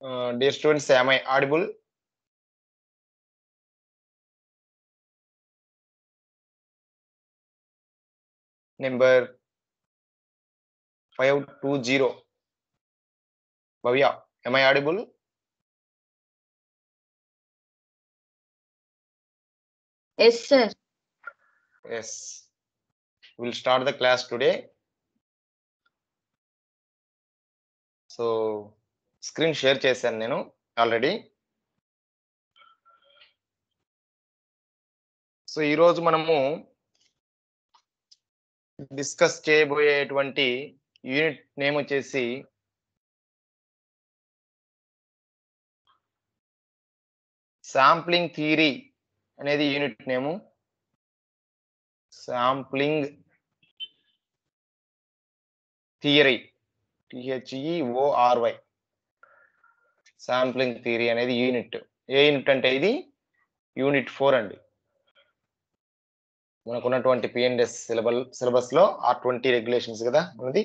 Uh, dear students, am I audible? Number 520. Bhavya, am I audible? Yes, sir. Yes. We'll start the class today. So screen share చేశాను నేను already so ఈరోజు మనము discuss చేయబోయేటువంటి unit name వచ్చేసి sampling theory అనేది unit name sampling theory T H E O R Y sampling theory అనేది unit ఏ unit అంటే ఇది యూనిట్ ఫోర్ అండి మనకున్నటువంటి పిఎన్ఎస్ సిలబల్ సిలబస్ లో ఆర్ ట్వంటీ రెగ్యులేషన్స్ కదా మనది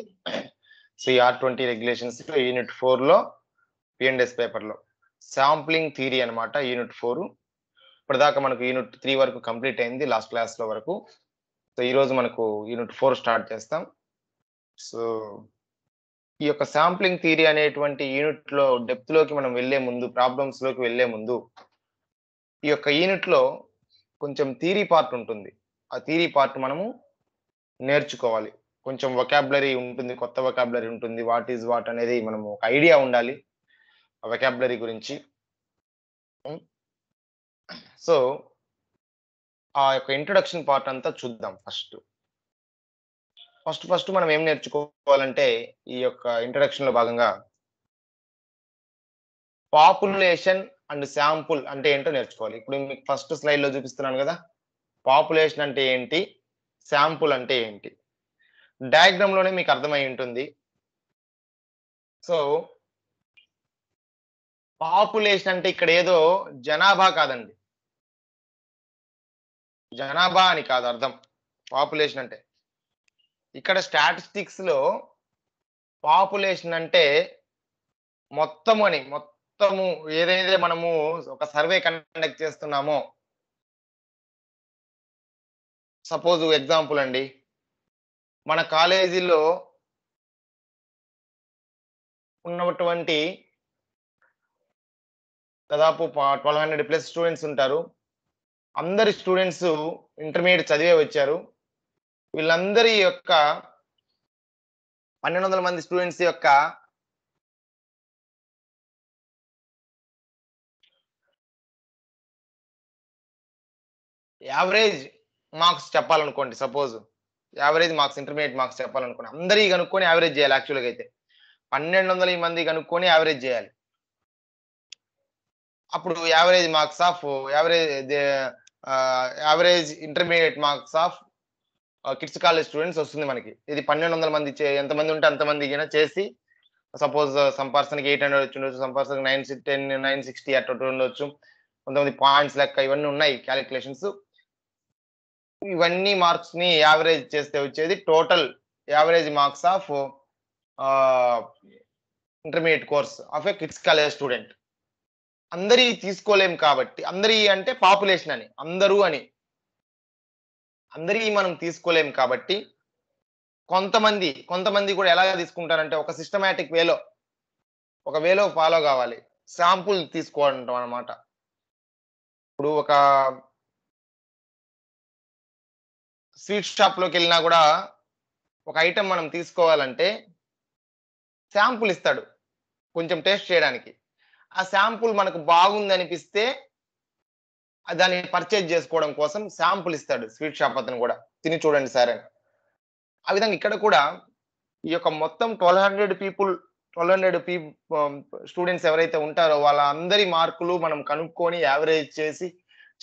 సో ఈ R twenty regulations unit four లో పిఎన్ఎస్ పేపర్ లో శాంప్లింగ్ థియరీ అనమాట యూనిట్ ఫోర్ ఇప్పటిదాకా మనకు యూనిట్ త్రీ వరకు కంప్లీట్ అయింది లాస్ట్ క్లాస్ లో వరకు సో ఈరోజు మనకు యూనిట్ ఫోర్ స్టార్ట్ చేస్తాం సో ఈ యొక్క శాంప్లింగ్ థియరీ అనేటువంటి యూనిట్ లో డెప్త్ లోకి మనం వెళ్లే ముందు ప్రాబ్లమ్స్ లోకి వెళ్లే ముందు ఈ యొక్క యూనిట్ లో కొంచెం థీరీ పార్ట్ ఉంటుంది ఆ థీరీ పార్ట్ మనము నేర్చుకోవాలి కొంచెం వొకాబులరీ ఉంటుంది కొత్త వొకాబులరీ ఉంటుంది వాట్ ఈజ్ వాట్ అనేది మనము ఒక ఐడియా ఉండాలి ఆ వొకాబులరీ గురించి సో hmm. ఆ యొక్క ఇంట్రొడక్షన్ పార్ట్ అంతా చూద్దాం ఫస్ట్ ఫస్ట్ ఫస్ట్ మనం ఏం నేర్చుకోవాలంటే ఈ యొక్క ఇంట్రడక్షన్ లో భాగంగా పాపులేషన్ అండ్ శాంపుల్ అంటే ఏంటో నేర్చుకోవాలి ఇప్పుడు మీకు ఫస్ట్ స్లైడ్ లో చూపిస్తున్నాను కదా పాపులేషన్ అంటే ఏంటి శాంపుల్ అంటే ఏంటి డయాగ్రామ్ లోనే మీకు అర్థమై ఉంటుంది సో పాపులేషన్ అంటే ఇక్కడ ఏదో జనాభా కాదండి జనాభా అని కాదు అర్థం పాపులేషన్ అంటే ఇక్కడ స్టాటిస్టిక్స్ లో పాపులేషన్ అంటే మొత్తం అని మొత్తము ఏదైతే మనము ఒక సర్వే కండక్ట్ చేస్తున్నామో సపోజ్ ఎగ్జాంపుల్ అండి మన కాలేజీలో ఉన్నటువంటి దాదాపు ట్వెల్వ్ హండ్రెడ్ ప్లస్ స్టూడెంట్స్ ఉంటారు అందరి స్టూడెంట్స్ ఇంటర్మీడియట్ చదివే వచ్చారు వీళ్ళందరి యొక్క పన్నెండు వందల మంది స్టూడెంట్స్ యొక్క యావరేజ్ మార్క్స్ చెప్పాలనుకోండి suppose average marks intermediate marks చెప్పాలనుకోండి అందరి కనుక్కొని యావరేజ్ చేయాలి యాక్చువల్గా అయితే పన్నెండు వందల మంది కనుక్కొని యావరేజ్ చేయాలి అప్పుడు average marks of average average intermediate marks of kids college students వస్తుంది మనకి ఇది పన్నెండు వందల మంది ఎంతమంది ఉంటే అంతమంది చేసి సపోజ్ సంపర్సన్కి ఎయిట్ హండ్రెడ్ వచ్చి ఉండొచ్చు సంపర్సన్కి నైన్ టెన్ నైన్ సిక్స్టీ అట్లా ఉండొచ్చు కొంతమంది పాయింట్స్ లెక్క ఇవన్నీ ఉన్నాయి క్యాలిక్యులేషన్స్ ఇవన్నీ మార్క్స్ ని యావరేజ్ చేస్తే వచ్చేది total average marks of intermediate course of a kids college student అందరి తీసుకోలేం కాబట్టి అందరి అంటే పాపులేషన్ అని అందరూ అని అందరికీ మనం తీసుకోలేం కాబట్టి కొంతమంది కొంతమంది కూడా ఎలా తీసుకుంటారంటే ఒక సిస్టమేటిక్ వేలో ఒక వేలో ఫాలో కావాలి శాంపుల్ తీసుకోవడం అనమాట ఇప్పుడు ఒక స్వీట్ షాప్లోకి వెళ్ళినా కూడా ఒక ఐటెం మనం తీసుకోవాలంటే శాంపుల్ ఇస్తాడు కొంచెం టేస్ట్ చేయడానికి ఆ శాంపుల్ మనకు బాగుంది అనిపిస్తే దాన్ని పర్చేజ్ చేసుకోవడం కోసం శాంపుల్ ఇస్తాడు స్వీట్ షాప్ అతను కూడా తిని చూడండి సార్ అని ఆ విధంగా ఇక్కడ కూడా ఈ యొక్క మొత్తం twelve hundred people twelve hundred P students ఎవరైతే ఉంటారో వాళ్ళ అందరి మార్కులు మనం కనుక్కొని యావరేజ్ చేసి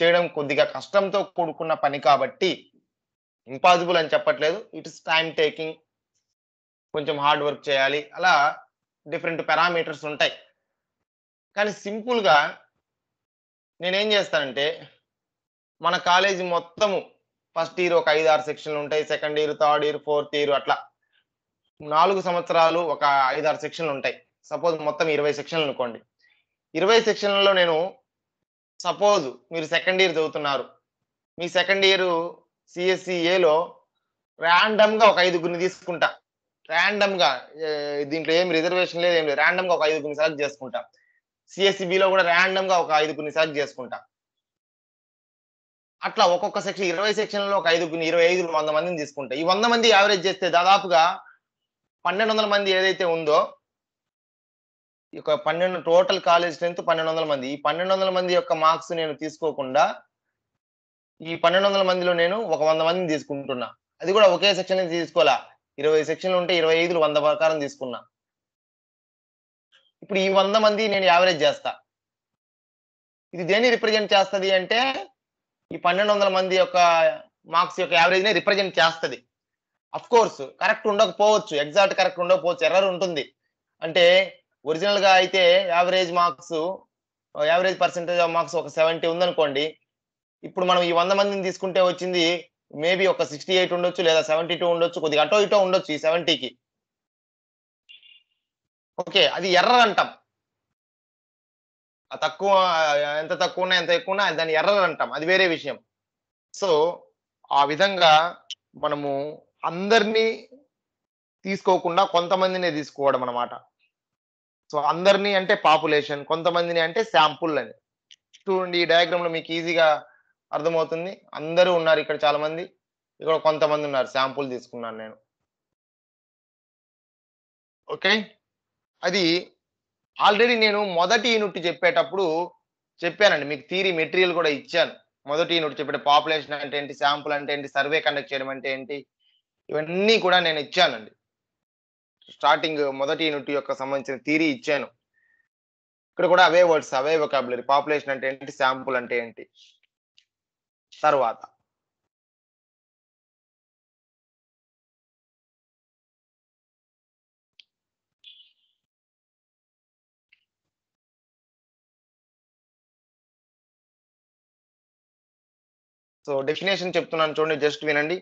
చేయడం కొద్దిగా కష్టంతో కూడుకున్న పని కాబట్టి ఇంపాసిబుల్ అని చెప్పట్లేదు ఇట్ ఇస్ టైం టేకింగ్ కొంచెం హార్డ్ వర్క్ చేయాలి అలా డిఫరెంట్ పారామీటర్స్ ఉంటాయి కానీ సింపుల్గా నేనేం చేస్తానంటే మన కాలేజీ మొత్తము ఫస్ట్ ఇయర్ ఒక ఐదు ఆరు సెక్షన్లు ఉంటాయి second year third year fourth year అట్లా నాలుగు సంవత్సరాలు ఒక ఐదు ఆరు సెక్షన్లు ఉంటాయి సపోజ్ మొత్తం ఇరవై సెక్షన్లు అనుకోండి ఇరవై సెక్షన్లలో నేను సపోజ్ మీరు సెకండ్ ఇయర్ చదువుతున్నారు మీ సెకండ్ ఇయర్ సిఎస్సిఏలో ర్యాండమ్గా ఒక ఐదుగురిని తీసుకుంటా ర్యాండమ్గా దీంట్లో ఏం రిజర్వేషన్ లేదు ఏం లేదు ర్యాండమ్గా ఒక ఐదుగురిని సెలెక్ట్ చేసుకుంటా సిఎస్సిబిలో e కూడా ర్యాండమ్ గా ఒక కొన్ని సెలెక్ట్ చేసుకుంటా అట్లా ఒక్కొక్క సెక్షన్ ఇరవై సెక్షన్లో ఒక కొన్ని ఇరవై ఐదు వంద మందిని తీసుకుంటా ఈ వంద మంది యావరేజ్ చేస్తే దాదాపుగా పన్నెండు వందల మంది ఏదైతే ఉందో ఒక పన్నెండు టోటల్ కాలేజ్ స్ట్రెంత్ పన్నెండు వందల మంది ఈ పన్నెండు వందల మంది యొక్క మార్క్స్ నేను తీసుకోకుండా ఈ పన్నెండు వందల మందిలో నేను ఒక వంద మందిని తీసుకుంటున్నా అది కూడా ఒకే సెక్షన్ తీసుకోవాలా ఇరవై సెక్షన్లు ఉంటే ఇరవై ఐదులు వంద ప్రకారం తీసుకున్నా ఇప్పుడు ఈ వంద మంది నేను యావరేజ్ చేస్తా ఇది దేన్ని రిప్రజెంట్ చేస్తుంది అంటే ఈ పన్నెండు వందల మంది యొక్క మార్క్స్ యొక్క యావరేజ్ని రిప్రజెంట్ చేస్తుంది అఫ్ కోర్స్ కరెక్ట్ ఉండకపోవచ్చు ఎగ్జాక్ట్ కరెక్ట్ ఉండకపోవచ్చు ఎర్రర్ ఉంటుంది అంటే ఒరిజినల్గా అయితే average marks average percentage of marks ఒక సెవెంటీ ఉందనుకోండి ఇప్పుడు మనం ఈ వంద మందిని తీసుకుంటే వచ్చింది మేబీ ఒక సిక్స్టీ ఎయిట్ ఉండొచ్చు లేదా సెవెంటీ టూ ఉండొచ్చు కొద్దిగా అటో ఇటో ఉండొచ్చు ఈ సెవెంటీకి ఓకే అది ఎర్ర అంటాం తక్కువ ఎంత తక్కువ ఉన్నా ఎంత ఎక్కువ ఉన్నా దాన్ని ఎర్రర్ అంటాం అది వేరే విషయం సో ఆ విధంగా మనము అందరినీ తీసుకోకుండా కొంతమందినే తీసుకోవడం అనమాట సో అందరినీ అంటే పాపులేషన్ కొంతమందిని అంటే శాంపుల్ అని చూడండి ఈ డయాగ్రామ్ లో మీకు ఈజీగా అర్థమవుతుంది అందరూ ఉన్నారు ఇక్కడ చాలా మంది ఇక్కడ కొంతమంది ఉన్నారు శాంపుల్ తీసుకున్నాను నేను ఓకే అది ఆల్రెడీ నేను మొదటి యూనిట్ చెప్పేటప్పుడు చెప్పానండి మీకు థీరీ మెటీరియల్ కూడా ఇచ్చాను మొదటి యూనిట్ చెప్పే పాపులేషన్ అంటే ఏంటి శాంపుల్ అంటే ఏంటి సర్వే కండక్ట్ చేయడం అంటే ఏంటి ఇవన్నీ కూడా నేను ఇచ్చానండి స్టార్టింగ్ మొదటి యూనిట్ యొక్క సంబంధించిన థీరీ ఇచ్చాను ఇక్కడ కూడా అవే వర్డ్స్ అవే వొకాబులరీ పాపులేషన్ అంటే ఏంటి శాంపుల్ అంటే ఏంటి తర్వాత సో డెఫినేషన్ చెప్తున్నాను చూడండి జస్ట్ వినండి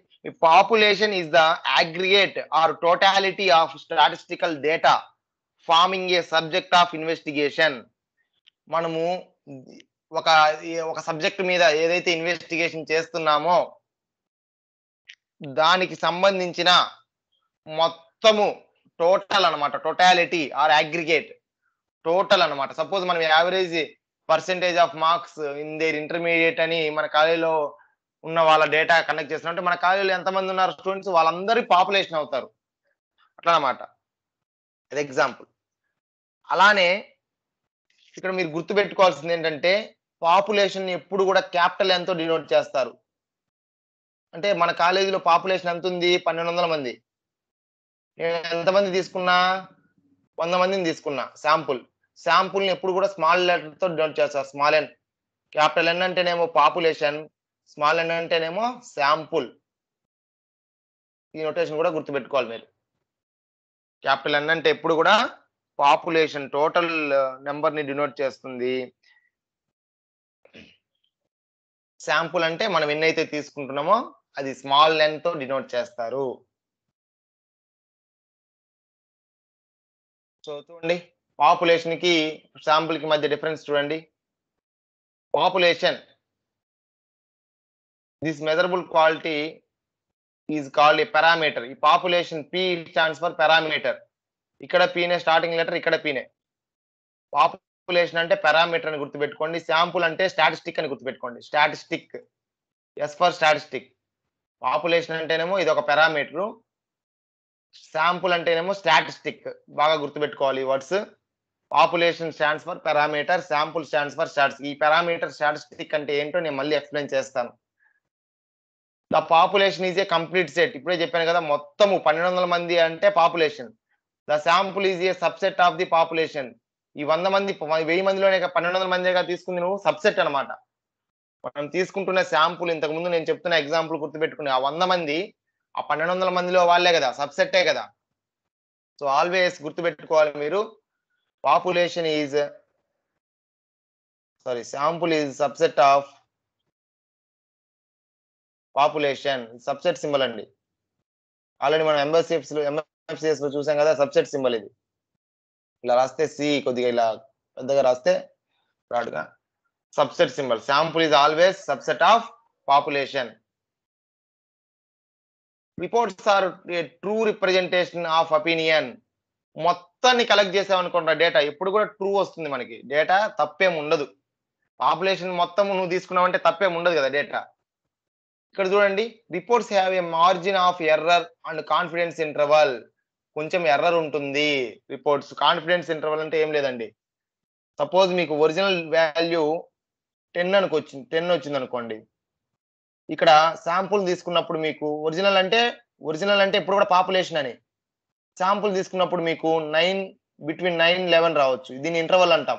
population is the aggregate or totality of statistical data forming a subject of investigation మనము ఒక ఒక సబ్జెక్ట్ మీద ఏదైతే ఇన్వెస్టిగేషన్ చేస్తున్నామో దానికి సంబంధించిన మొత్తము టోటల్ అనమాట టోటాలిటీ ఆర్ అగ్రిగేట్ టోటల్ అనమాట సపోజ్ మనం average percentage of marks in their intermediate అని మన కాలేజీలో ఉన్న వాళ్ళ డేటా కనెక్ట్ చేసినట్టు మన కాలేజీలో ఎంతమంది ఉన్నారు స్టూడెంట్స్ వాళ్ళందరి పాపులేషన్ అవుతారు అట్లా అన్నమాట అది ఎగ్జాంపుల్ అలానే ఇక్కడ మీరు గుర్తుపెట్టుకోవాల్సింది ఏంటంటే పాపులేషన్ ఎప్పుడు కూడా క్యాపిటల్ ఎంతో డినోట్ చేస్తారు అంటే మన కాలేజీలో పాపులేషన్ ఎంత ఉంది పన్నెండు వందల మంది నేను ఎంతమంది తీసుకున్నా వంద మందిని తీసుకున్నా శాంపుల్ శాంపుల్ని ఎప్పుడు కూడా స్మాల్ లెటర్తో డినోట్ చేస్తారు స్మాల్ ఎన్ క్యాపిటల్ ఎన్ అంటేనేమో పాపులేషన్ స్మాల్ ఎన్ అంటేనేమో శాంపుల్ ఈ నోటేషన్ కూడా గుర్తుపెట్టుకోవాలి మీరు క్యాపిటల్ ఎన్ అంటే ఎప్పుడు కూడా పాపులేషన్ టోటల్ నెంబర్ని డినోట్ చేస్తుంది శాంపుల్ అంటే మనం ఎన్నైతే తీసుకుంటున్నామో అది స్మాల్ తో డినోట్ చేస్తారు సో చూడండి పాపులేషన్కి శాంపుల్కి మధ్య డిఫరెన్స్ చూడండి population this measurable quality is called a parameter ఈ population P stands for parameter ఇక్కడ పీనే స్టార్టింగ్ లెటర్ ఇక్కడ పీనే పాపులేషన్ అంటే పారామీటర్ అని గుర్తుపెట్టుకోండి శాంపుల్ అంటే స్టాటిస్టిక్ అని గుర్తుపెట్టుకోండి statistic S for statistic population అంటేనేమో ఇది ఒక పారామీటరు శాంపుల్ అంటేనేమో స్టాటిస్టిక్ బాగా గుర్తుపెట్టుకోవాలి words population stands for parameter sample stands for stats ఈ పారామీటర్ స్టాటిస్టిక్ అంటే ఏంటో నేను మళ్ళీ ఎక్స్ప్లెయిన్ చేస్తాను the population is a complete set ఇప్పుడే చెప్పాను కదా మొత్తము పన్నెండు వందల మంది అంటే population the sample is a subset of the population ఈ వంద మంది వెయ్యి మందిలోనే పన్నెండు వందల మందిగా తీసుకుంది నువ్వు సబ్సెట్ అనమాట మనం తీసుకుంటున్న శాంపుల్ ఇంతకుముందు నేను చెప్తున్న ఎగ్జాంపుల్ గుర్తుపెట్టుకుని ఆ వంద మంది ఆ పన్నెండు వందల మందిలో వాళ్ళే కదా సబ్సెట్టే కదా సో ఆల్వేస్ గుర్తుపెట్టుకోవాలి మీరు population is sorry sample is subset of population subset symbol అండి ఆల్రెడీ మనం ఎంఎస్ఎఫ్స్ ఎంఎఫ్సిఎస్ లో చూసాం కదా సబ్సెట్ సింబల్ ఇది ఇలా రాస్తే సి కొద్దిగా ఇలా పెద్దగా రాస్తే బ్రాడ్గా subset symbol sample is always subset of population reports are a true representation of opinion మొత్తాన్ని కలెక్ట్ చేసామనుకుంటా డేటా ఎప్పుడు కూడా ట్రూ వస్తుంది మనకి డేటా తప్పేం ఉండదు పాపులేషన్ మొత్తం నువ్వు తీసుకున్నావంటే తప్పేం ఉండదు కదా డేటా ఇక్కడ చూడండి reports have a margin of error and confidence interval కొంచెం ఎర్రర్ ఉంటుంది రిపోర్ట్స్ కాన్ఫిడెన్స్ ఇంటర్వల్ అంటే ఏం లేదండి సపోజ్ మీకు ఒరిజినల్ వాల్యూ టెన్ అనుకొచ్చింది టెన్ వచ్చింది అనుకోండి ఇక్కడ శాంపుల్ తీసుకున్నప్పుడు మీకు ఒరిజినల్ అంటే ఒరిజినల్ అంటే ఇప్పుడు కూడా పాపులేషన్ అని శాంపుల్ తీసుకున్నప్పుడు మీకు నైన్ బిట్వీన్ నైన్ లెవెన్ రావచ్చు దీని ఇంటర్వల్ అంటాం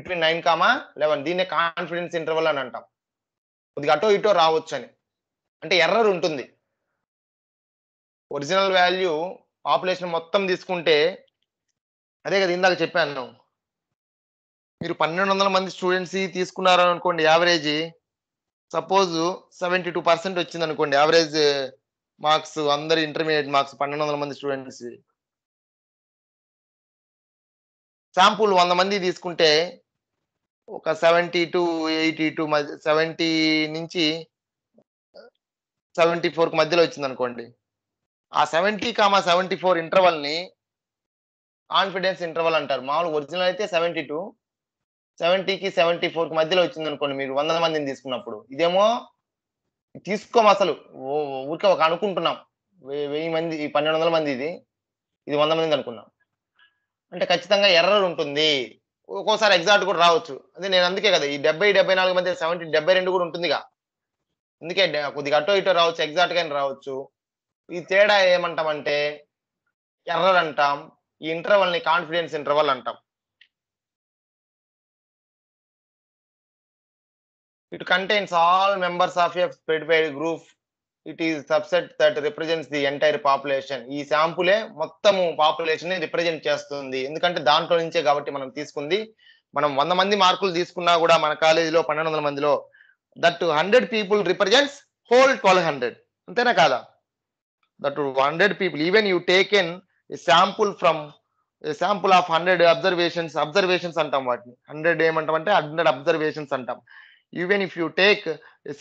బిట్వీన్ నైన్ కామా లెవెన్ దీన్నే కాన్ఫిడెన్స్ ఇంటర్వల్ అని అంటాం కొద్దిగా అటో ఇటో రావచ్చు అని అంటే ఎర్రర్ ఉంటుంది ఒరిజినల్ వాల్యూ పాపులేషన్ మొత్తం తీసుకుంటే అదే కదా ఇందాక చెప్పాను మీరు పన్నెండు వందల మంది స్టూడెంట్స్ తీసుకున్నారు అనుకోండి average suppose seventy two percent వచ్చింది అనుకోండి యావరేజ్ మార్క్స్ అందరి ఇంటర్మీడియట్ మార్క్స్ పన్నెండు వందల మంది స్టూడెంట్స్ శాంపుల్ వంద మంది తీసుకుంటే ఒక seventy to eighty two seventy నుంచి సెవెంటీ ఫోర్కి మధ్యలో వచ్చింది అనుకోండి ఆ సెవెంటీ కామా సెవెంటీ ఫోర్ ని కాన్ఫిడెన్స్ ఇంటర్వల్ అంటారు మామూలు ఒరిజినల్ అయితే సెవెంటీ టూ సెవెంటీకి సెవెంటీ ఫోర్కి మధ్యలో వచ్చింది అనుకోండి మీరు వందల మందిని తీసుకున్నప్పుడు ఇదేమో తీసుకోము అసలు ఊరికే ఒక అనుకుంటున్నాం వెయ్యి మంది పన్నెండు వందల మంది ఇది ఇది వంద మంది అనుకున్నాం అంటే ఖచ్చితంగా ఎర్రర్ ఉంటుంది ఒక్కోసారి ఎగ్జాక్ట్ కూడా రావచ్చు అదే నేను అందుకే కదా ఈ డెబ్బై డెబ్బై నాలుగు మధ్య సెవెంటీ డెబ్బై రెండు కూడా ఉంటుందిగా అందుకే కొద్దిగా అటో ఇటో రావచ్చు ఎగ్జాక్ట్ గా రావచ్చు ఈ తేడా ఏమంటామంటే ఎర్రర్ అంటాం ఈ ఇంటర్వల్ ని కాన్ఫిడెన్స్ ఇంటర్వల్ అంటాం it contains all members of a specified group it is subset that represents the entire population ఈ శాంపులే మొత్తము పాపులేషన్ ని రిప్రజెంట్ చేస్తుంది ఎందుకంటే దాంట్లో నుంచే కాబట్టి మనం తీసుకుంది మనం వంద మంది మార్కులు తీసుకున్నా కూడా మన కాలేజీలో పన్నెండు వందల మందిలో that hundred people represents whole twelve hundred అంతేనా కాదా that hundred people even you take in sample from sample of hundred observations observations అంటాం వాటిని హండ్రెడ్ ఏమంటాం అంటే హండ్రెడ్ అబ్జర్వేషన్స్ అంటాం even if you take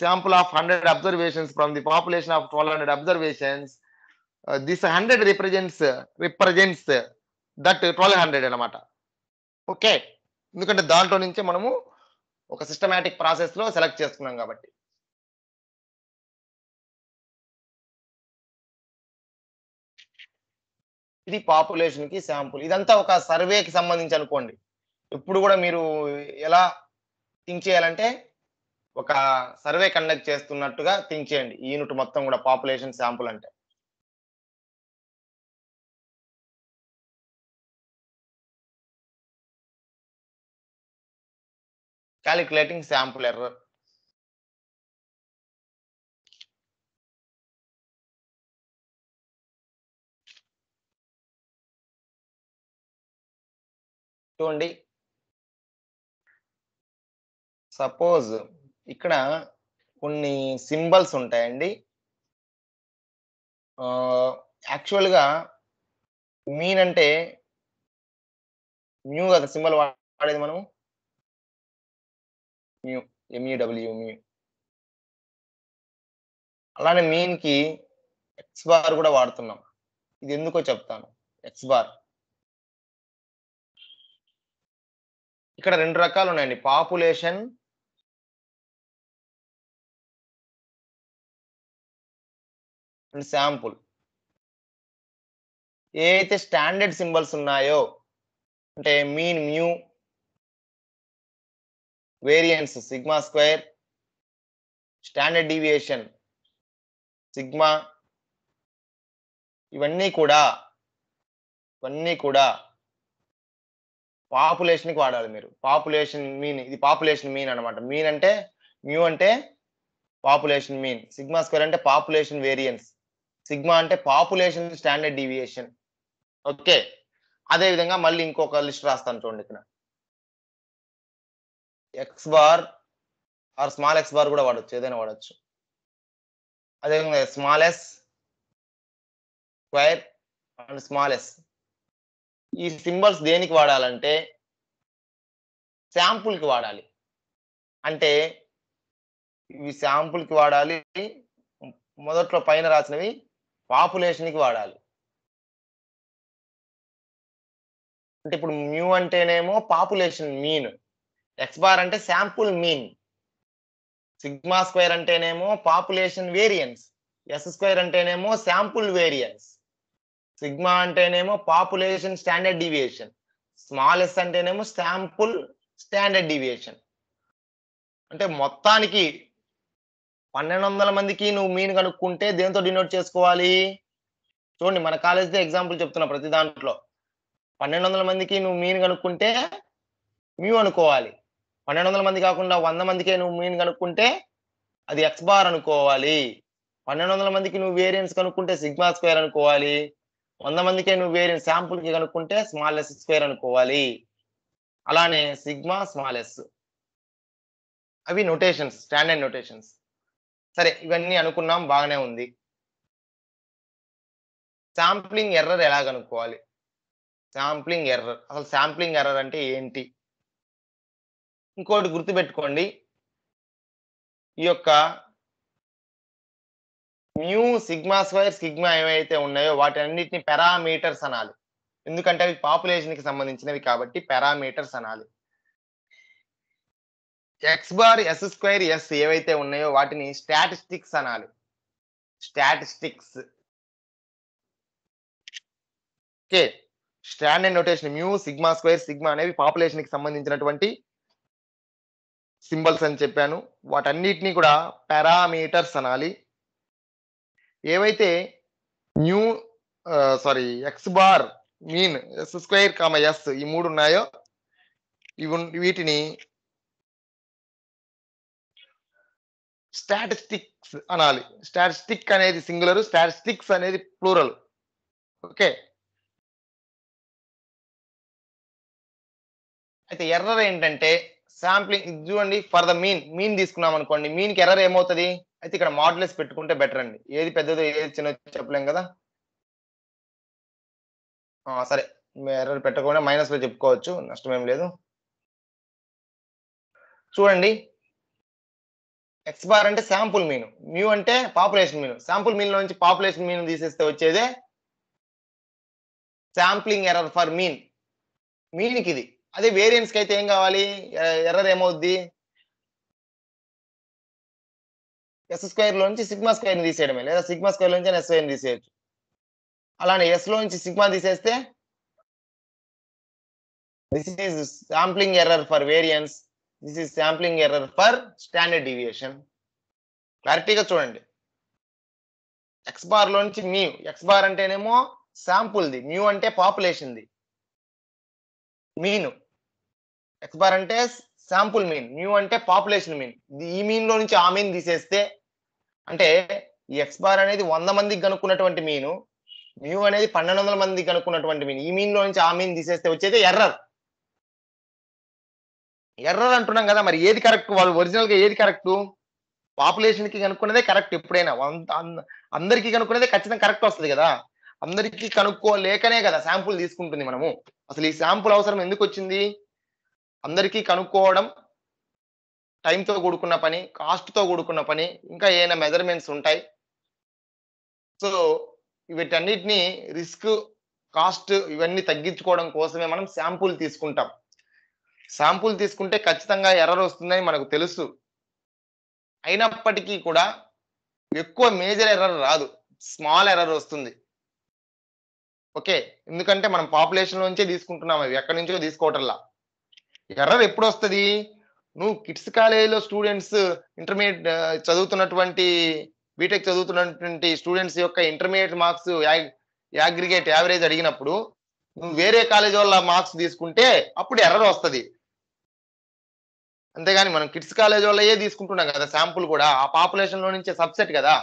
sample of hundred observations from the population of twelve hundred observations this hundred represents represents that twelve hundred అనమాట okay ఎందుకంటే దాంట్లో నుంచే మనము ఒక సిస్టమేటిక్ ప్రాసెస్లో సెలెక్ట్ చేసుకున్నాం కాబట్టి ఇది పాపులేషన్ కి శాంపుల్ ఇదంతా ఒక సర్వేకి సంబంధించి అనుకోండి ఇప్పుడు కూడా మీరు ఎలా థింక్ చేయాలంటే ఒక సర్వే కండక్ట్ చేస్తున్నట్టుగా థింక్ చేయండి ఈ యూనిట్ మొత్తం కూడా పాపులేషన్ శాంపుల్ అంటే calculating sample error. చూడండి సపోజ్ ఇక్కడ కొన్ని సింబల్స్ ఉంటాయండి యాక్చువల్గా మీన్ అంటే న్యూ కదా సింబల్ వాడేది మనము మ్యూ ఎంయూడబ్ల్యూ మ్యూ అలానే మీన్కి ఎక్స్ బార్ కూడా వాడుతున్నాం ఇది ఎందుకో చెప్తాను ఎక్స్ బార్ ఇక్కడ రెండు రకాలు ఉన్నాయండి పాపులేషన్ అండ్ శాంపుల్ ఏ అయితే స్టాండర్డ్ సింబల్స్ ఉన్నాయో అంటే mean mu variance sigma square standard deviation sigma ఇవన్నీ కూడా ఇవన్నీ కూడా పాపులేషన్కి వాడాలి మీరు పాపులేషన్ మీన్ ఇది పాపులేషన్ మీన్ అనమాట మీన్ అంటే న్యూ అంటే పాపులేషన్ మీన్ సిగ్మా స్క్వేర్ అంటే పాపులేషన్ వేరియన్స్ సిగ్మా అంటే పాపులేషన్ స్టాండర్డ్ డీవియేషన్ ఓకే అదేవిధంగా మళ్ళీ ఇంకొక లిస్ట్ రాస్తాను చూడండి ఇక్కడ X bar or small X bar కూడా వాడచ్చు ఏదైనా వాడచ్చు అదేవిధంగా small S square and small S ఈ సింబల్స్ దేనికి వాడాలంటే శాంపుల్కి వాడాలి అంటే ఇవి శాంపుల్కి వాడాలి మొదట్లో పైన రాసినవి పాపులేషన్కి వాడాలి అంటే ఇప్పుడు మ్యూ అంటేనేమో పాపులేషన్ మీన్ ఎక్స్ బార్ అంటే శాంపుల్ మీన్ సిగ్మా స్క్వేర్ అంటేనేమో పాపులేషన్ వేరియన్స్ ఎస్ స్క్వేర్ అంటేనేమో శాంపుల్ వేరియన్స్ సిగ్మా అంటేనేమో population standard deviation small S అంటేనేమో శాంపుల్ స్టాండర్డ్ డివియేషన్ అంటే మొత్తానికి పన్నెండు వందల మందికి నువ్వు మీన్ కనుక్కుంటే దేంతో డినోట్ చేసుకోవాలి చూడండి మన కాలేజీతో ఎగ్జాంపుల్ చెప్తున్నా ప్రతి దాంట్లో పన్నెండు వందల మందికి నువ్వు మీన్ కనుక్కుంటే మ్యూ అనుకోవాలి పన్నెండు వందల మంది కాకుండా వంద మందికే నువ్వు మీన్ కనుక్కుంటే అది ఎక్స్ బార్ అనుకోవాలి పన్నెండు వందల మందికి నువ్వు వేరియన్స్ కనుక్కుంటే సిగ్మా స్క్వేర్ అనుకోవాలి వంద మందికే నువ్వు వేరియన్స్ శాంపుల్కి కనుక్కుంటే స్మాలెస్ స్క్వేర్ అనుకోవాలి అలానే సిగ్మా స్మాలెస్ అవి నోటేషన్స్ స్టాండర్డ్ నోటేషన్స్ సరే ఇవన్నీ అనుకున్నాం బాగానే ఉంది శాంప్లింగ్ ఎర్రర్ ఎలా కనుక్కోవాలి శాంప్లింగ్ ఎర్రర్ అసలు శాంప్లింగ్ ఎర్రర్ అంటే ఏంటి ఇంకోటి గుర్తుపెట్టుకోండి ఈ యొక్క మ్యూ సిగ్మా స్క్వైర్ సిగ్మా ఏవైతే ఉన్నాయో వాటి అన్నింటినీ పారామీటర్స్ అనాలి ఎందుకంటే అవి పాపులేషన్కి సంబంధించినవి కాబట్టి పారామీటర్స్ అనాలి X bar S square S ఏవైతే ఉన్నాయో వాటిని స్టాటిస్టిక్స్ అనాలి statistics okay standard notation mu sigma square sigma అనేవి పాపులేషన్కి సంబంధించినటువంటి సింబల్స్ అని చెప్పాను వాటన్నిటినీ కూడా పారామీటర్స్ అనాలి ఏవైతే mu sorry X bar mean S square comma S ఈ మూడు ఉన్నాయో ఇవి వీటిని స్టాటిస్టిక్స్ అనాలి స్టాటిస్టిక్ అనేది సింగులర్ స్టాటిస్టిక్స్ అనేది ప్లూరల్ ఓకే అయితే ఎర్రర్ ఏంటంటే శాంప్లింగ్ ఇది చూడండి ఫర్ ద మీన్ మీన్ తీసుకున్నాం అనుకోండి మీన్ కి ఎర్రర్ ఏమవుతుంది అయితే ఇక్కడ మాడ్యులస్ పెట్టుకుంటే బెటర్ అండి ఏది పెద్దదో ఏది చిన్నదో చెప్పలేం కదా సరే ఎర్రర్ పెట్టకుండా మైనస్ లో చెప్పుకోవచ్చు నష్టం ఏం లేదు చూడండి ఎక్స్ బార్ అంటే శాంపుల్ మీను మ్యూ అంటే పాపులేషన్ మీను శాంపుల్ మీన్ నుంచి పాపులేషన్ మీన్ తీసేస్తే వచ్చేదే శాంప్లింగ్ ఎర్రర్ ఫర్ మీన్ మీన్కి ఇది అదే వేరియంట్స్ కి అయితే ఏం కావాలి ఎర్రర్ ఏమవుద్ది ఎస్ స్క్వేర్ లో నుంచి సిగ్మా స్క్వేర్ ని తీసేయడమే లేదా సిగ్మా స్క్వేర్ నుంచి ఎస్ స్క్వేర్ తీసేయచ్చు అలానే ఎస్ లో నుంచి సిగ్మా తీసేస్తే this is sampling error for variance this is sampling error for standard deviation క్లారిటీగా చూడండి ఎక్స్ బార్ లోంచి మ్యూ ఎక్స్ బార్ అంటేనేమో శాంపుల్ది మ్యూ అంటే పాపులేషన్ది మీన్ ఎక్స్ బార్ అంటే శాంపుల్ మీన్ న్యూ అంటే పాపులేషన్ మీన్ ఈ మీన్ లో నుంచి ఆ మీన్ తీసేస్తే అంటే ఈ ఎక్స్ బార్ అనేది వంద మందికి కనుక్కున్నటువంటి మీను న్యూ అనేది పన్నెండు వందల మందికి కనుక్కున్నటువంటి మీన్ ఈ మీన్ లో నుంచి ఆ మీన్ తీసేస్తే వచ్చేది ఎర్రర్ ఎర్రర్ అంటున్నాం కదా మరి ఏది కరెక్ట్ వాళ్ళు ఒరిజినల్ గా ఏది కరెక్ట్ పాపులేషన్ కి కనుక్కున్నదే కరెక్ట్ ఎప్పుడైనా అందరికీ కనుక్కున్నదే ఖచ్చితంగా కరెక్ట్ వస్తుంది కదా అందరికీ కనుక్కోలేకనే కదా శాంపుల్ తీసుకుంటుంది మనము అసలు ఈ శాంపుల్ అవసరం ఎందుకు వచ్చింది అందరికీ కనుక్కోవడం టైంతో కూడుకున్న పని కాస్ట్తో కూడుకున్న పని ఇంకా ఏమైనా మెజర్మెంట్స్ ఉంటాయి సో వీటన్నిటిని రిస్క్ కాస్ట్ ఇవన్నీ తగ్గించుకోవడం కోసమే మనం శాంపుల్ తీసుకుంటాం శాంపుల్ తీసుకుంటే ఖచ్చితంగా ఎర్రర్ వస్తుందని మనకు తెలుసు అయినప్పటికీ కూడా ఎక్కువ మేజర్ ఎర్రర్ రాదు స్మాల్ ఎర్రర్ వస్తుంది ఓకే ఎందుకంటే మనం పాపులేషన్ నుంచే తీసుకుంటున్నాం అవి ఎక్కడి నుంచో తీసుకోవటంలా ఎర్రర్ ఎప్పుడు వస్తుంది నువ్వు కిడ్స్ కాలేజీలో స్టూడెంట్స్ ఇంటర్మీడియట్ చదువుతున్నటువంటి బీటెక్ చదువుతున్నటువంటి స్టూడెంట్స్ యొక్క ఇంటర్మీడియట్ మార్క్స్ యాగ్రిగేట్ యావరేజ్ అడిగినప్పుడు నువ్వు వేరే కాలేజ్ వాళ్ళ మార్క్స్ తీసుకుంటే అప్పుడు ఎర్రర్ వస్తుంది అంతేగాని మనం కిడ్స్ కాలేజ్ వాళ్ళయే తీసుకుంటున్నాం కదా శాంపుల్ కూడా ఆ పాపులేషన్లో నుంచే సబ్సెట్ కదా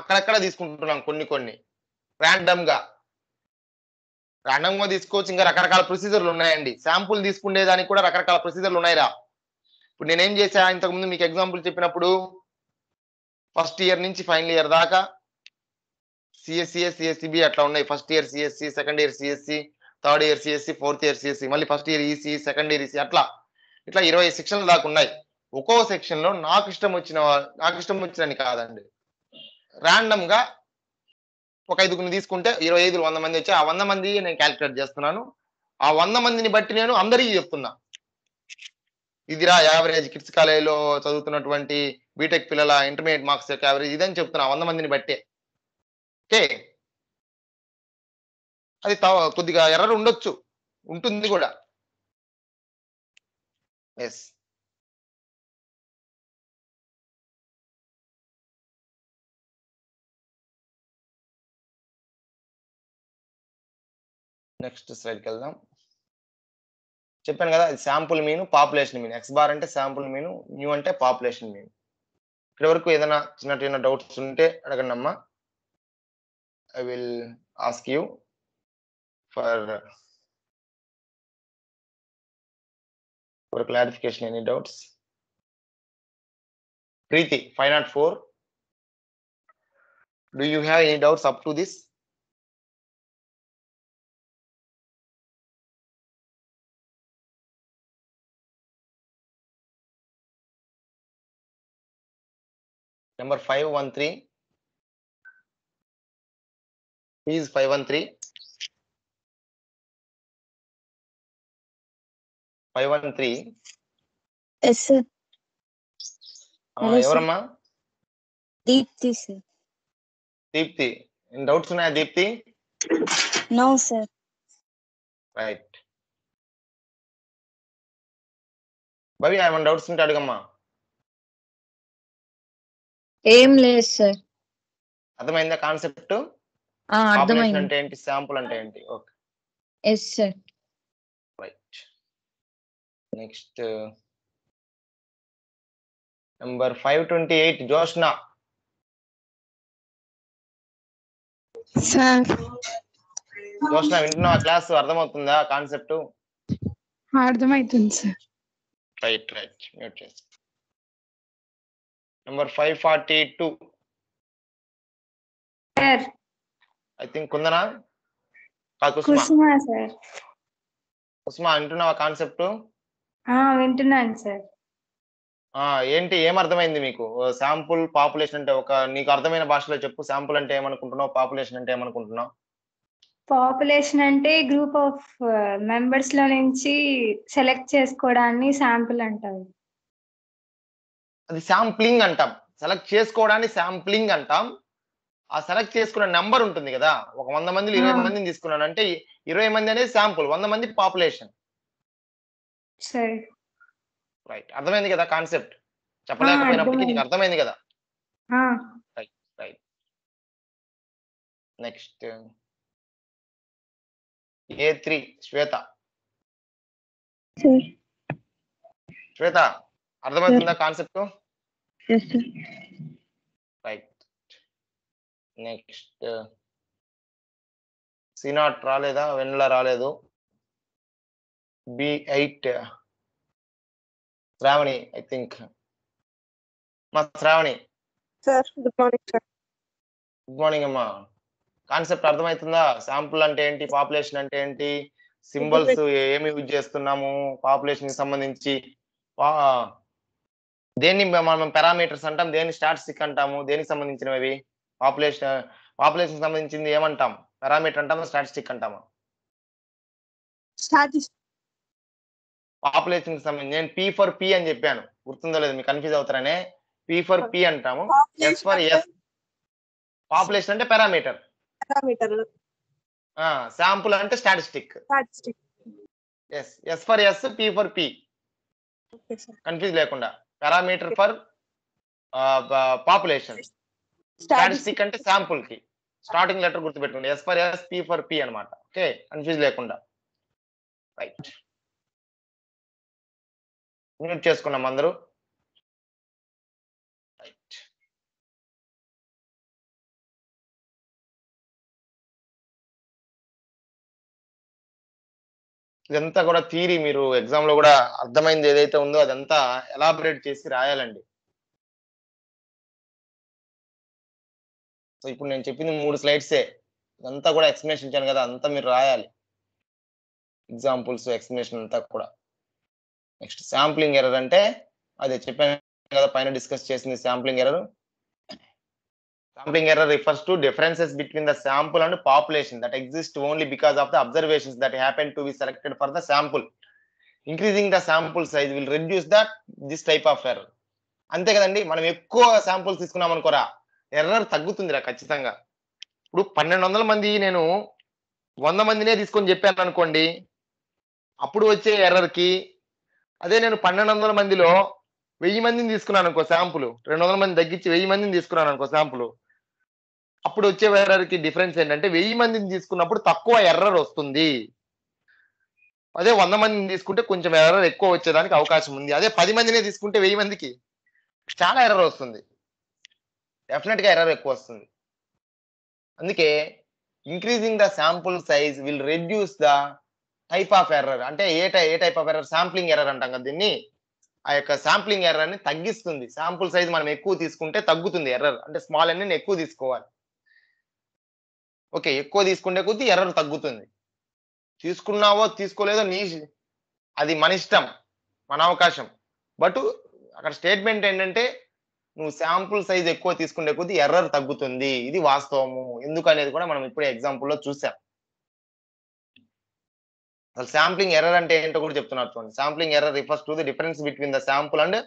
అక్కడక్కడ తీసుకుంటున్నాం కొన్ని కొన్ని ర్యాండమ్గా రాండంగా తీసుకోవచ్చు ఇంకా రకరకాల ప్రొసీజర్లు ఉన్నాయండి శాంపుల్ తీసుకునేదానికి కూడా రకరకాల ప్రొసీజర్లు ఉన్నాయిరా ఇప్పుడు నేనేం చేశా ఇంతకుముందు మీకు ఎగ్జాంపుల్ చెప్పినప్పుడు ఫస్ట్ ఇయర్ నుంచి ఫైనల్ ఇయర్ దాకా సిఎస్సిఎస్ సిఎస్సిబి అట్లా ఉన్నాయి first year CSC second year CSC third year CSC fourth year CSC మళ్ళీ first year EC second year EC అట్లా ఇట్లా ఇరవై సెక్షన్లు దాకా ఉన్నాయి ఒక్కో సెక్షన్లో నాకు ఇష్టం వచ్చిన నాకు ఇష్టం వచ్చినని కాదండి ర్యాండమ్గా ఒక ఐదుగురిని తీసుకుంటే ఇరవై ఐదు వంద మంది వచ్చి ఆ వంద మంది నేను క్యాలిక్యులేట్ చేస్తున్నాను ఆ వంద మందిని బట్టి నేను అందరికీ చెప్తున్నా ఇదిరా యావరేజ్ కిడ్స్ కాలేజీలో చదువుతున్నటువంటి బీటెక్ పిల్లల ఇంటర్మీడియట్ మార్క్స్ యొక్క యావరేజ్ ఇదని చెప్తున్నా వంద మందిని బట్టే ఓకే అది కొద్దిగా ఎర్రర్ ఉండొచ్చు ఉంటుంది కూడా ఎస్ నెక్స్ట్ స్లైడ్కి వెళ్దాం చెప్పాను కదా అది sample mean population mean X bar అంటే శాంపుల్ మీను న్యూ అంటే పాపులేషన్ మీను ఇక్కడ వరకు ఏదైనా చిన్న చిన్న డౌట్స్ ఉంటే అడగండి అమ్మా I will ask you for for clarification any doubts Preethi five nought four do you have any doubts up to this number five one three is five one three five one three ఎవరమ్మా Deepthi Deepthi doubts ఉన్నాయా Deepthi no sir right Bhavi ఏమైనా doubts ఉంటే అడుగమ్మా ఏం లేదు sir అర్థమైందా concept అర్థమైంది అంటే ఏంటి శాంపుల్ అంటే ఏంటి okay yes sir right next number five twenty eight Joshna sir Joshna వింటున్నావా క్లాస్ అర్థమవుతుందా కాన్సెప్ట్ అర్థమవుతుంది సార్ రైట్ రైట్ మ్యూట్ చేసి number five forty two I think Kundana Kusuma అంటున్నావా కాన్సెప్ట్ వింటున్నాను సార్ ఏంటి ఏం అర్థమైంది మీకు శాంపుల్ పాపులేషన్ అంటే ఒక నీకు అర్థమైన భాషలో చెప్పు శాంపుల్ అంటే ఏమనుకుంటున్నావు పాపులేషన్ అంటే ఏమనుకుంటున్నావు పాపులేషన్ అంటే గ్రూప్ ఆఫ్ మెంబర్స్ లో నుంచి సెలెక్ట్ చేసుకోవడాన్ని శాంపుల్ అంటారు అది శాంప్లింగ్ అంటాం సెలెక్ట్ చేసుకోవడానికి శాంప్లింగ్ అంటాం ఆ సెలెక్ట్ చేసుకున్న నెంబర్ ఉంటుంది కదా ఒక వంద మంది ఇరవై మందిని తీసుకున్నాను అంటే ఇరవై మంది అనేది శాంపుల్ వంద మంది పాపులేషన్ రైట్ అర్థమైంది కదా కాన్సెప్ట్ చెప్పలేకపోయినప్పటికీ నీకు అర్థమైంది కదా right right next A three Swetha Swetha అర్థమవుతుందా కాన్సెప్ట్ రైట్ నెక్స్ట్ సినాట్ రాలేదా వెన్నెల రాలేదు B eight Sravani I think మా Sravani sir good morning sir good morning అమ్మా కాన్సెప్ట్ అర్థమవుతుందా శాంపుల్ అంటే ఏంటి పాపులేషన్ అంటే ఏంటి సింబల్స్ ఏమి యూజ్ చేస్తున్నాము పాపులేషన్ కి సంబంధించి దేన్ని మనం పారామీటర్స్ అంటాం దేని స్టాటిస్టిక్ అంటాము దేనికి సంబంధించినవి పాపులేషన్ పాపులేషన్ సంబంధించింది ఏమంటాం పారామీటర్ అంటామా స్టాటిస్టిక్ అంటామా పాపులేషన్ కి సంబంధించి నేను పి ఫర్ పి అని చెప్పాను గుర్తుందో లేదు మీకు కన్ఫ్యూజ్ అవుతారనే పి ఫర్ పి అంటాము ఎస్ ఫర్ ఎస్ పాపులేషన్ అంటే పారామీటర్ శాంపుల్ అంటే statistic S S for S P for P confuse లేకుండా పారామీటర్ ఫర్ పాపులేషన్ స్టాటిస్టిక్ అంటే శాంపుల్ కి స్టార్టింగ్ లెటర్ గుర్తుపెట్టుకోండి S for S P for P అనమాట okay confuse లేకుండా right mute చేసుకున్నాం అందరూ ఇదంతా కూడా తీరి మీరు ఎగ్జామ్ లో కూడా అర్థమైంది ఏదైతే ఉందో అదంతా ఎలాబరేట్ చేసి రాయాలండి సో ఇప్పుడు నేను చెప్పింది మూడు స్లైడ్సే ఇదంతా కూడా ఎక్స్ప్లెనేషన్ ఇచ్చాను కదా అంతా మీరు రాయాలి ఎగ్జాంపుల్స్ ఎక్స్ప్లెనేషన్ అంతా కూడా నెక్స్ట్ శాంప్లింగ్ ఎర్రర్ అంటే అదే చెప్పాను కదా పైన డిస్కస్ చేసింది sampling error Sampling error refers to differences between the sample and population that exist only because of the observations that happen to be selected for the sample. Increasing the sample size will reduce that this type of error అంతే కదండి మనం ఎక్కువ samples తీసుకున్నాం అనుకోరా error తగ్గుతుందిరా ఖచ్చితంగా ఇప్పుడు పన్నెండు వందల మంది నేను వంద మందినే తీసుకొని చెప్పాను అనుకోండి అప్పుడు వచ్చే ఎర్రర్కి అదే నేను పన్నెండు వందల మందిలో వెయ్యి మందిని తీసుకున్నాను అనుకో శాంపుల్ రెండు వందల మంది తగ్గించి వెయ్యి మందిని తీసుకున్నాను అనుకో శాంపుల్ అప్పుడు వచ్చే ఎర్రర్కి డిఫరెన్స్ ఏంటంటే వెయ్యి మందిని తీసుకున్నప్పుడు తక్కువ ఎర్రర్ వస్తుంది అదే వంద మందిని తీసుకుంటే కొంచెం ఎర్రర్ ఎక్కువ వచ్చేదానికి అవకాశం ఉంది అదే పది మందినే తీసుకుంటే వెయ్యి మందికి చాలా ఎర్రర్ వస్తుంది డెఫినెట్ గా ఎర్రర్ ఎక్కువ వస్తుంది అందుకే increasing the sample size will reduce the type of error అంటే ఏ టై a type of error sampling error అంటాం కదా దీన్ని ఆ యొక్క శాంప్లింగ్ ఎర్రర్ని తగ్గిస్తుంది శాంపుల్ సైజ్ మనం ఎక్కువ తీసుకుంటే తగ్గుతుంది ఎర్రర్ అంటే స్మాల్ అన్ని ఎక్కువ తీసుకోవాలి ఓకే ఎక్కువ తీసుకుంటే కొద్దీ ఎర్రర్ తగ్గుతుంది తీసుకున్నావో తీసుకోలేదో నీ అది మన ఇష్టం మన అవకాశం బట్ అక్కడ స్టేట్మెంట్ ఏంటంటే నువ్వు శాంపుల్ సైజ్ ఎక్కువ తీసుకునే కొద్దీ ఎర్రర్ తగ్గుతుంది ఇది వాస్తవము ఎందుకనేది కూడా మనం ఇప్పుడే ఎగ్జాంపుల్లో చూసాం అసలు శాంప్లింగ్ ఎర్రర్ అంటే ఏంటో కూడా చెప్తున్నారు చూడండి sampling error refers to the difference between the sample and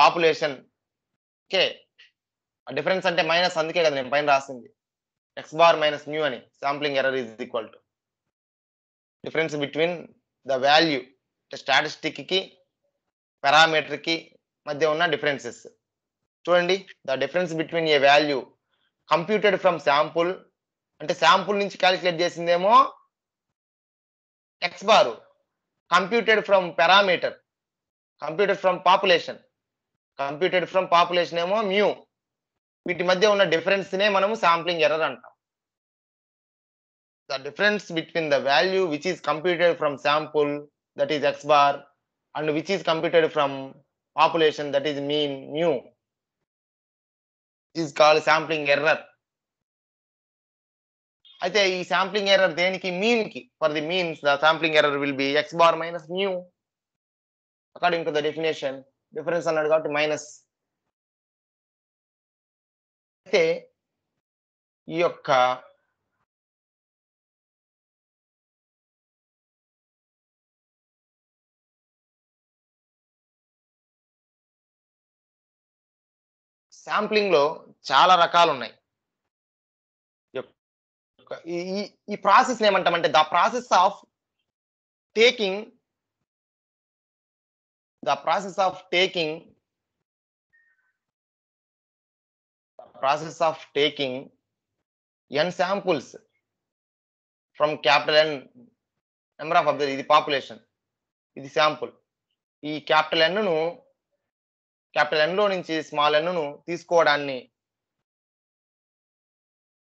population okay ఆ డిఫరెన్స్ అంటే మైనస్ అందుకే కదా నేను పైన రాసింది ఎక్స్ బార్ మైనస్ న్యూ అని sampling error is equal to difference between the value స్టాటిస్టిక్కి పారామీటర్కి మధ్య ఉన్న డిఫరెన్సెస్ చూడండి the difference between a value computed from sample అంటే శాంపుల్ నుంచి క్యాలిక్యులేట్ చేసిందేమో X bar computed from parameter computed from population computed from population ఏమో mu వీటి మధ్య ఉన్న డిఫరెన్స్ నే మనము శాంప్లింగ్ ఎర్రర్ అంటాం the difference between the value which is computed from sample that is x bar and which is computed from population that is mean mu is called sampling error అయితే ఈ sampling error దేనికి mean కి for the means the sampling error will be X bar minus mu according to the definition difference అన్నాడు కాబట్టి minus అయితే ఈ యొక్క శాంప్లింగ్లో చాలా రకాలు ఉన్నాయి ఈ ప్రాసెస్ ఏమంటామంటే the process of taking the process of taking process of taking N samples from capital N number of observers, ఇది పాపులేషన్ ఇది శాంపుల్ ఈ క్యాపిటల్ ఎన్ను క్యాపిటల్ ఎన్లో నుంచి స్మాల్ ఎన్ను తీసుకోవడాన్ని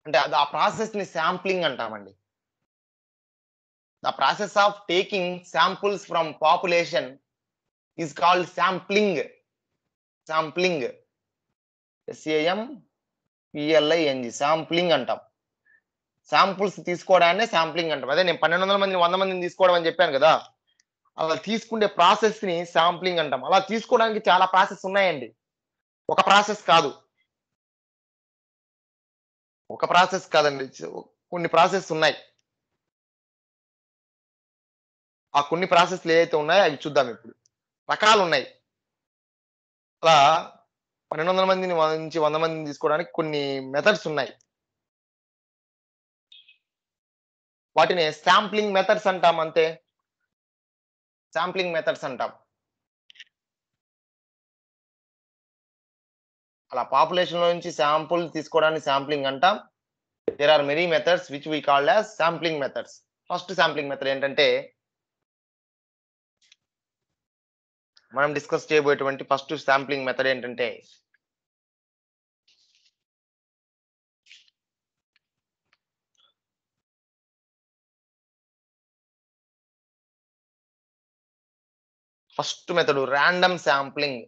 అంటే ఆ ప్రాసెస్ని శాంప్లింగ్ అంటామండి the process of taking samples from population is called sampling sampling S A M P L I N G sampling అంటాం శాంపుల్స్ తీసుకోవడాన్ని శాంప్లింగ్ అంటాం అదే నేను పన్నెండు వందల మందిని వంద మందిని తీసుకోవడం అని చెప్పాను కదా అలా తీసుకునే ప్రాసెస్ ని శాంప్లింగ్ అంటాం అలా తీసుకోవడానికి చాలా ప్రాసెస్ ఉన్నాయండి ఒక ప్రాసెస్ కాదు ఒక ప్రాసెస్ కాదండి కొన్ని ప్రాసెస్ ఉన్నాయి ఆ కొన్ని ప్రాసెస్లు ఏవైతే ఉన్నాయో అవి చూద్దాం ఇప్పుడు రకాలు ఉన్నాయి అలా పన్నెండు వందల మందిని నుంచి వంద మందిని తీసుకోవడానికి కొన్ని మెథడ్స్ ఉన్నాయి వాటిని శాంప్లింగ్ మెథడ్స్ అంటాం అంతే శాంప్లింగ్ మెథడ్స్ అంటాం అలా లో నుంచి శాంపుల్ తీసుకోవడానికి శాంప్లింగ్ అంటాం there are many methods which we called as sampling methods first sampling method ఏంటంటే మనం డిస్కస్ చేయబోయేటువంటి ఫస్ట్ శాంప్లింగ్ మెథడ్ ఏంటంటే first method random sampling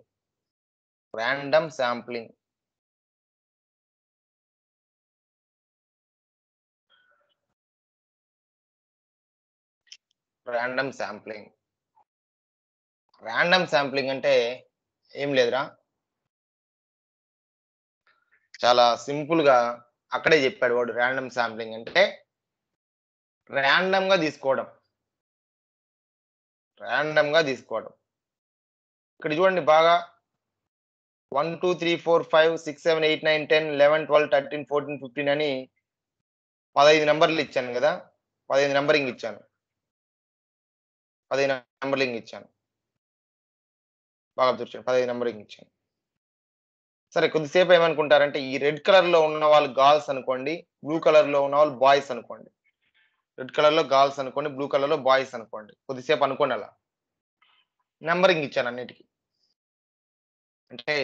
random sampling random sampling random sampling అంటే ఏం లేదురా చాలా సింపుల్గా అక్కడే చెప్పాడు వాడు ర్యాండమ్ శాంప్లింగ్ అంటే ర్యాండమ్గా తీసుకోవడం ర్యాండమ్గా తీసుకోవడం ఇక్కడ చూడండి బాగా one two three four five six seven eight nine ten eleven twelve thirteen fourteen fifteen అని పదహైదు నెంబర్లు ఇచ్చాను కదా పదహైదు నెంబరింగ్ ఇచ్చాను పదహైదు నెంబర్లింగ్ ఇచ్చాను బాగా అబ్జర్వ్ పదహైదు నెంబరింగ్ ఇచ్చాను సరే కొద్దిసేపు ఏమనుకుంటారంటే ఈ రెడ్ కలర్ లో ఉన్న వాళ్ళు గర్ల్స్ అనుకోండి బ్లూ కలర్ లో ఉన్న వాళ్ళు బాయ్స్ అనుకోండి రెడ్ కలర్ లో గర్ల్స్ అనుకోండి బ్లూ కలర్ లో బాయ్స్ అనుకోండి కొద్దిసేపు అనుకోండి అలా నెంబరింగ్ ఇచ్చాను అన్నిటికి అంటే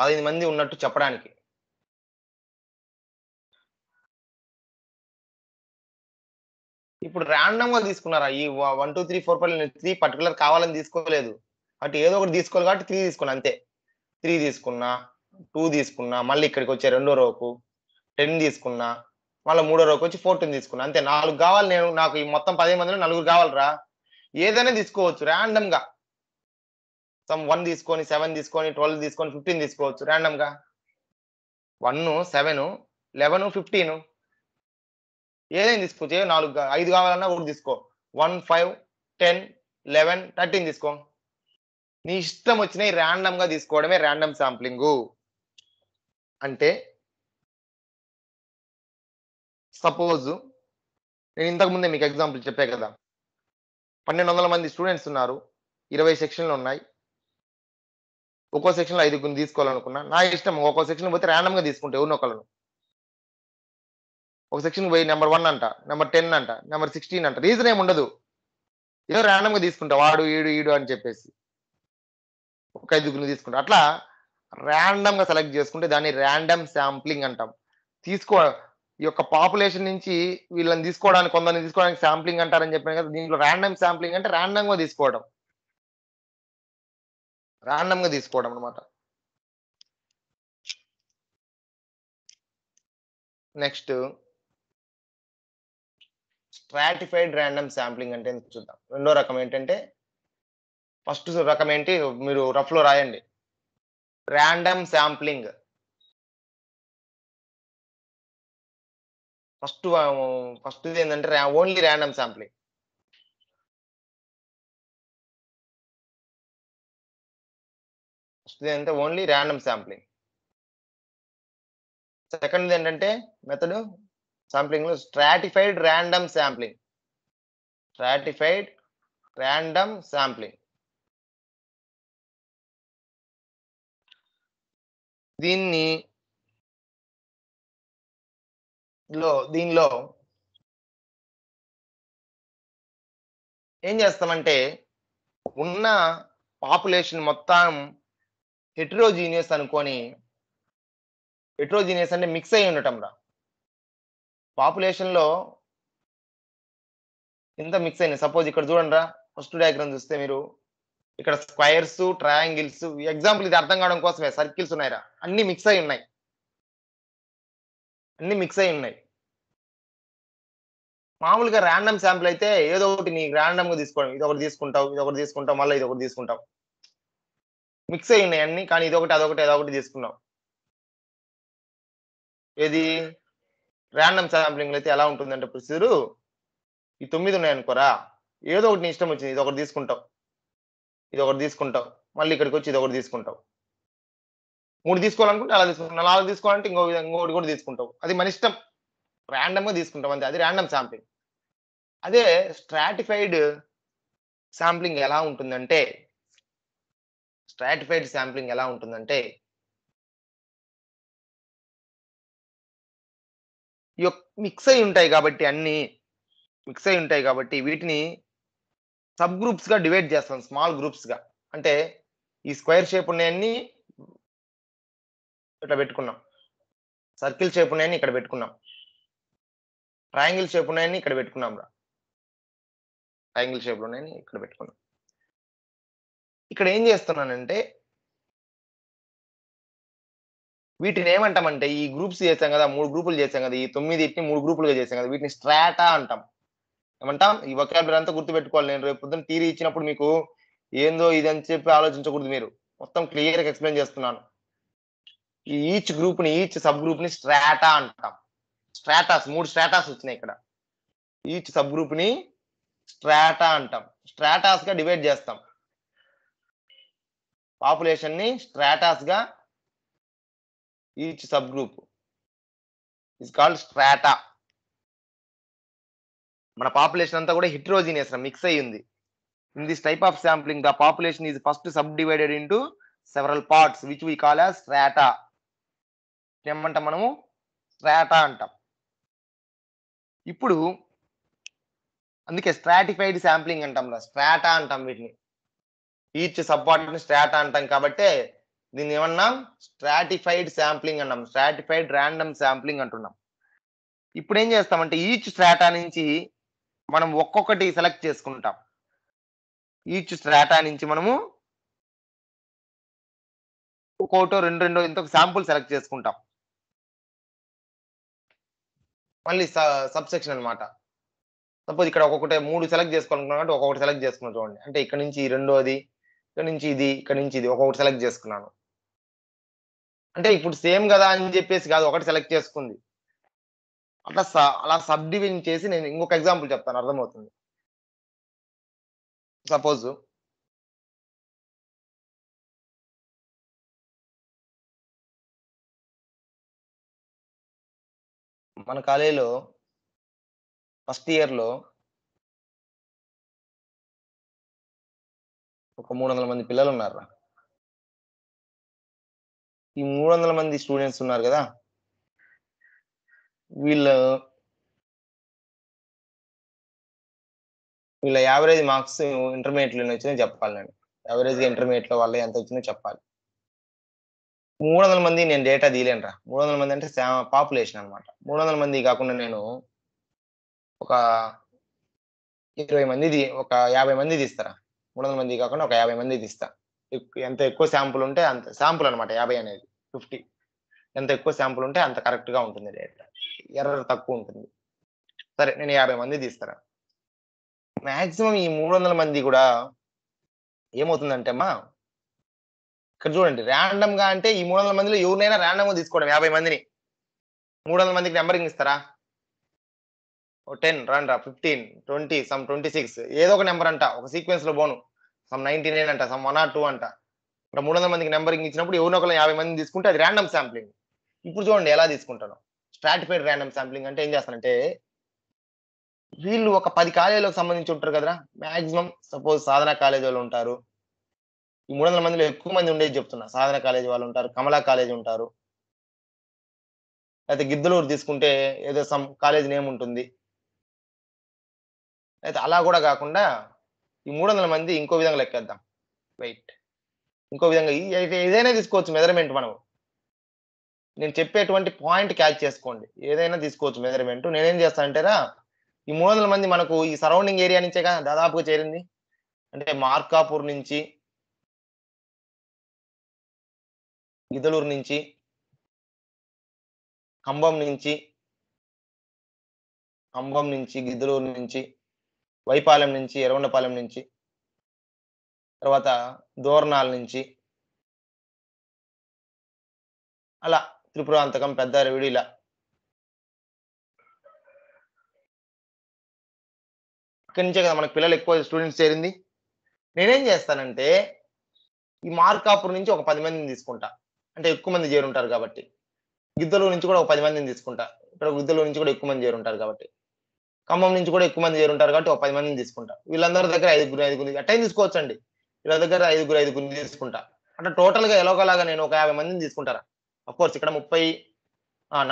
పదిహేను మంది ఉన్నట్టు చెప్పడానికి ఇప్పుడు ర్యాండమ్ గా తీసుకున్నారా ఈ one two three four five three particular కావాలని తీసుకోలేదు అటు ఏదో ఒకటి తీసుకోవాలి కాబట్టి త్రీ తీసుకున్నా అంతే త్రీ తీసుకున్నా టూ తీసుకున్నా మళ్ళీ ఇక్కడికి వచ్చే రెండో రోకు టెన్ తీసుకున్నా మళ్ళీ మూడో రోకు వచ్చి ఫోర్టీన్ తీసుకున్నా అంతే నాలుగు కావాలి నేను నాకు ఈ మొత్తం పదిహేను మందిలో నలుగురు కావాలరా ఏదైనా తీసుకోవచ్చు ర్యాండమ్ గా సమ్ వన్ తీసుకొని సెవెన్ తీసుకొని ట్వెల్వ్ తీసుకొని ఫిఫ్టీన్ తీసుకోవచ్చు ర్యాండమ్ గా వన్ సెవెన్ లెవెన్ ఫిఫ్టీన్ ఏదైనా తీసుకోవచ్చు నాలుగు ఐదు కావాలన్నా ఒకటి తీసుకో one five ten eleven thirteen తీసుకో నీ ఇష్టం వచ్చినాయి ర్యాండమ్ గా తీసుకోవడమే ర్యాండమ్ శాంప్లింగ్ అంటే సపోజ్ నేను ఇంతకుముందే మీకు ఎగ్జాంపుల్ చెప్పే కదా పన్నెండు వందల మంది స్టూడెంట్స్ ఉన్నారు ఇరవై సెక్షన్లు ఉన్నాయి ఒక్కో సెక్షన్లో కొన్ని తీసుకోవాలనుకున్నా నా ఇష్టం ఒక్కో సెక్షన్ పోతే ర్యాండమ్గా తీసుకుంటే ఒకళ్ళను ఒక సెక్షన్ పోయి నెంబర్ వన్ అంట నెంబర్ టెన్ అంట నెంబర్ సిక్స్టీన్ అంట రీజన్ ఏమి ఉండదు ఏదో ర్యాండమ్గా తీసుకుంటా వాడు ఈడు ఈడు అని చెప్పేసి ఒక ఐదుగురిని తీసుకుంటాం అట్లా ర్యాండమ్గా సెలెక్ట్ చేసుకుంటే దాన్ని ర్యాండమ్ శాంప్లింగ్ అంటాం తీసుకో ఈ యొక్క పాపులేషన్ నుంచి వీళ్ళని తీసుకోవడానికి కొందరిని తీసుకోవడానికి శాంప్లింగ్ అంటారని చెప్పాను కదా దీంట్లో ర్యాండమ్ శాంప్లింగ్ అంటే ర్యాండమ్గా తీసుకోవడం ర్యాండమ్గా తీసుకోవడం అనమాట నెక్స్ట్ స్ట్రాటిఫైడ్ ర్యాండమ్ శాంప్లింగ్ అంటే చూద్దాం రెండో రకం ఏంటంటే ఫస్ట్ రకం ఏంటి మీరు రఫ్లో రాయండి ర్యాండమ్ శాంప్లింగ్ ఫస్ట్ ఫస్ట్ ఏంటంటే ఓన్లీ ర్యాండమ్ శాంప్లింగ్ ఫస్ట్ ఏంటంటే ఓన్లీ ర్యాండమ్ శాంప్లింగ్ సెకండ్ ఏంటంటే మెథడ్ శాంప్లింగ్ లో stratified random sampling stratified random sampling దీన్ని లో దీనిలో ఏం చేస్తామంటే ఉన్న పాపులేషన్ మొత్తం హెట్రోజీనియస్ అనుకొని హెట్రోజీనియస్ అంటే మిక్స్ అయి ఉండటం రా పాపులేషన్లో ఇంత మిక్స్ అయినాయి సపోజ్ ఇక్కడ చూడండి రా ఫస్ట్ డయాగ్రామ్ చూస్తే మీరు ఇక్కడ స్క్వైర్స్ ట్రయాంగిల్స్ ఎగ్జాంపుల్ ఇది అర్థం కావడం కోసమే సర్కిల్స్ రా అన్ని మిక్స్ అయి ఉన్నాయి అన్ని మిక్స్ అయి ఉన్నాయి మామూలుగా ర్యాండమ్ శాంపుల్ అయితే ఏదో ఒకటి నీకు ర్యాండమ్ గా తీసుకోవడం ఇది ఒకటి తీసుకుంటావు ఇది ఒకటి తీసుకుంటావు మళ్ళీ ఇది ఒకటి తీసుకుంటావు మిక్స్ అయి ఉన్నాయి అన్ని కానీ ఇదొకటి అదొకటి అదొకటి తీసుకున్నావు ఏది ర్యాండమ్ శాంప్లింగ్ అయితే ఎలా ఉంటుందంటే ప్రొసీజరు ఈ తొమ్మిది ఉన్నాయనుకోరా ఏదో ఒకటి నీ ఇష్టం వచ్చింది ఇది ఒకటి తీసుకుంటావు ఇది ఒకటి తీసుకుంటావు మళ్ళీ ఇక్కడికి వచ్చి ఇది ఒకటి తీసుకుంటావు మూడు తీసుకోవాలనుకుంటే అలా తీసుకుంటాం నాలుగు తీసుకోవాలంటే ఇంకో ఇంకోటి కూడా తీసుకుంటాం అది మన ఇష్టం ర్యాండమ్ గా తీసుకుంటాం అంతే అది ర్యాండమ్ శాంప్లింగ్ అదే స్ట్రాటిఫైడ్ శాంప్లింగ్ ఎలా ఉంటుందంటే స్ట్రాటిఫైడ్ శాంప్లింగ్ ఎలా ఉంటుందంటే మిక్స్ అయి ఉంటాయి కాబట్టి అన్ని మిక్స్ అయి ఉంటాయి కాబట్టి వీటిని సబ్ గ్రూప్స్గా డివైడ్ చేస్తాం స్మాల్ గ్రూప్స్గా అంటే ఈ స్క్వేర్ షేప్ ఉన్నాయన్నీ ఇట్లా పెట్టుకున్నాం సర్కిల్ షేప్ ఉన్నాయని ఇక్కడ పెట్టుకున్నాం ట్రయాంగిల్ షేప్ ఉన్నాయని ఇక్కడ పెట్టుకున్నాం రా ట్రయాంగిల్ షేప్ ఉన్నాయని ఇక్కడ పెట్టుకున్నాం ఇక్కడ ఏం చేస్తున్నానంటే వీటిని ఏమంటామంటే ఈ గ్రూప్స్ చేసాం కదా మూడు గ్రూపులు చేసాం కదా ఈ ఇంటిని మూడు గ్రూపులుగా చేసాం కదా వీటిని స్ట్రాటా అంటాం ఏమంటాం ఈ ఒక అంతా గుర్తుపెట్టుకోవాలి నేను రేపు పొద్దున్న తీరి ఇచ్చినప్పుడు మీకు ఏందో ఇది అని చెప్పి ఆలోచించకూడదు మీరు మొత్తం క్లియర్గా ఎక్స్ప్లెయిన్ చేస్తున్నాను ఈ ఈచ్ గ్రూప్ ని ఈచ్ సబ్ గ్రూప్ ని స్ట్రాటా అంటాం స్ట్రాటాస్ మూడు స్ట్రాటాస్ వచ్చినాయి ఇక్కడ ఈచ్ సబ్ గ్రూప్ ని స్ట్రాటా అంటాం స్ట్రాటాస్ గా డివైడ్ చేస్తాం పాపులేషన్ ని స్ట్రాటాస్ గా each sub group is called strata మన పాపులేషన్ అంతా కూడా హిట్రోజీనియస్ మిక్స్ అయ్యి ఉంది in this type of sampling the population is first sub divided into several parts which we call as strata ఏమంటాం మనము స్ట్రాటా అంటాం ఇప్పుడు అందుకే స్ట్రాటిఫైడ్ శాంప్లింగ్ అంటాం రా స్ట్రాటా అంటాం వీటిని ఈచ్ సబ్పార్ట్ని స్ట్రాటా అంటాం కాబట్టి దీన్ని ఏమన్నా స్ట్రాటిఫైడ్ శాంప్లింగ్ అన్నాం స్ట్రాటిఫైడ్ ర్యాండమ్ శాంప్లింగ్ అంటున్నాం ఇప్పుడు ఏం చేస్తామంటే ఈచ్ స్ట్రాటా నుంచి మనం ఒక్కొక్కటి సెలెక్ట్ చేసుకుంటాం ఈచ్ స్ట్రాటా నుంచి మనము ఒక్కోటో రెండు రెండో ఇంత శాంపుల్ సెలెక్ట్ చేసుకుంటాం మళ్ళీ సబ్ సెక్షన్ అనమాట సపోజ్ ఇక్కడ ఒక్కొక్కటే మూడు సెలెక్ట్ చేసుకోవాలనుకున్నాను అంటే ఒక్కొక్కటి సెలెక్ట్ చేసుకున్నాను చూడండి అంటే ఇక్కడ నుంచి రెండోది ఇక్కడ నుంచి ఇది ఇక్కడ నుంచి ఇది ఒక్కొక్కటి సెలెక్ట్ చేసుకున్నాను అంటే ఇప్పుడు సేమ్ కదా అని చెప్పేసి కాదు ఒకటి సెలెక్ట్ చేసుకుంది అట్లా అలా సబ్ డివిజన్ చేసి నేను ఇంకొక ఎగ్జాంపుల్ చెప్తాను అర్థమవుతుంది సపోజ్ మన కాలేజీలో ఫస్ట్ ఇయర్లో ఒక మూడు వందల మంది పిల్లలు ఉన్నారా ఈ మూడు వందల మంది స్టూడెంట్స్ ఉన్నారు కదా వీళ్ళ వీళ్ళ యావరేజ్ మార్క్స్ ఇంటర్మీడియట్లో వచ్చిందో చెప్పాలి నేను యావరేజ్గా ఇంటర్మీడియట్లో వాళ్ళు ఎంత వచ్చిందో చెప్పాలి మూడు వందల మంది నేను డేటా తీయలేనురా మూడు వందల మంది అంటే పాపులేషన్ అనమాట మూడు వందల మంది కాకుండా నేను ఒక ఇరవై మంది ఒక యాభై మంది తీస్తారా మూడు వందల మంది కాకుండా ఒక యాభై మంది తీస్తా ఎంత ఎక్కువ శాంపుల్ ఉంటే అంత శాంపుల్ అనమాట యాభై అనేది ఫిఫ్టీ ఎంత ఎక్కువ శాంపుల్ ఉంటే అంత కరెక్ట్ గా ఉంటుంది డేటా ఎర్ర తక్కువ ఉంటుంది సరే నేను యాభై మంది తీస్తారా మాక్సిమం ఈ మూడు వందల మంది కూడా ఏమవుతుందంటే అమ్మా ఇక్కడ చూడండి ర్యాండమ్ గా అంటే ఈ మూడు వందల మందిలో ఎవరినైనా ర్యాండమ్ గా తీసుకోవడం యాభై మందిని మూడు వందల మందికి నెంబరింగ్ ఇస్తారా ఓ టెన్ రండ్రా fifteen twenty some twenty six ఏదో ఒక నెంబర్ అంట ఒక సీక్వెన్స్ లో బోను సమ్ నైన్టీ నైన్ అంట సమ్ వన్ ఆర్ టూ అంట ఇక్కడ మూడు వందల మందికి నెంబరింగ్ ఇచ్చినప్పుడు ఎవరినొక యాభై మంది తీసుకుంటే అది ర్యాండమ్ శాంప్లింగ్ ఇప్పుడు చూడండి ఎలా తీసుకుంటాను స్ట్రాటిఫైడ్ ర్యాండమ్ శాంప్లింగ్ అంటే ఏం చేస్తానంటే వీళ్ళు ఒక పది కాలేజీలకు సంబంధించి ఉంటారు కదా మాక్సిమం సపోజ్ సాధన కాలేజీ వాళ్ళు ఉంటారు ఈ మూడు వందల మందిలో ఎక్కువ మంది ఉండేది చెప్తున్నా సాధన కాలేజీ వాళ్ళు ఉంటారు కమలా కాలేజీ ఉంటారు అయితే గిద్దలూరు తీసుకుంటే ఏదో సమ్ కాలేజీ నేమ్ ఉంటుంది అయితే అలా కూడా కాకుండా ఈ మూడు వందల మంది ఇంకో విధంగా లెక్కేద్దాం వెయిట్ ఇంకో విధంగా అయితే ఏదైనా తీసుకోవచ్చు మెజర్మెంట్ మనం నేను చెప్పేటువంటి పాయింట్ క్యాచ్ చేసుకోండి ఏదైనా తీసుకోవచ్చు మెజర్మెంట్ నేనేం చేస్తానంటేరా ఈ మూడు వందల మంది మనకు ఈ సరౌండింగ్ ఏరియా నుంచేగా దాదాపుగా చేరింది అంటే మార్కాపూర్ నుంచి ఇదలూరు నుంచి ఖంభం నుంచి ఖంభం నుంచి గిద్దలూరు నుంచి వైపాలెం నుంచి ఎర్రగొండపాలెం నుంచి తర్వాత దోరణాల నుంచి అలా త్రిపురాంతకం పెద్ద రవిడి ఇక్కడి నుంచే కదా మనకు పిల్లలు ఎక్కువ స్టూడెంట్స్ చేరింది నేనేం చేస్తానంటే ఈ మార్కాపూర్ నుంచి ఒక పది మందిని తీసుకుంటా అంటే ఎక్కువ మంది చేరుంటారు కాబట్టి గిద్దలూరు నుంచి కూడా ఒక పది మందిని తీసుకుంటా ఇక్కడ గిద్దలూరు నుంచి కూడా ఎక్కువ మంది చేరుంటారు కాబట్టి ఖమ్మం నుంచి కూడా ఎక్కువ మంది చేరుంటారు కాబట్టి ఒక పది మందిని తీసుకుంటా వీళ్ళందరి దగ్గర ఐదుగురు ఐదుగురు తీసుకోవచ్చు అండి వీళ్ళ దగ్గర ఐదుగురు ఐదుగురిని తీసుకుంటా అంటే టోటల్ గా ఎలాగోలాగా నేను ఒక యాభై మందిని తీసుకుంటారా కోర్స్ ఇక్కడ ముప్పై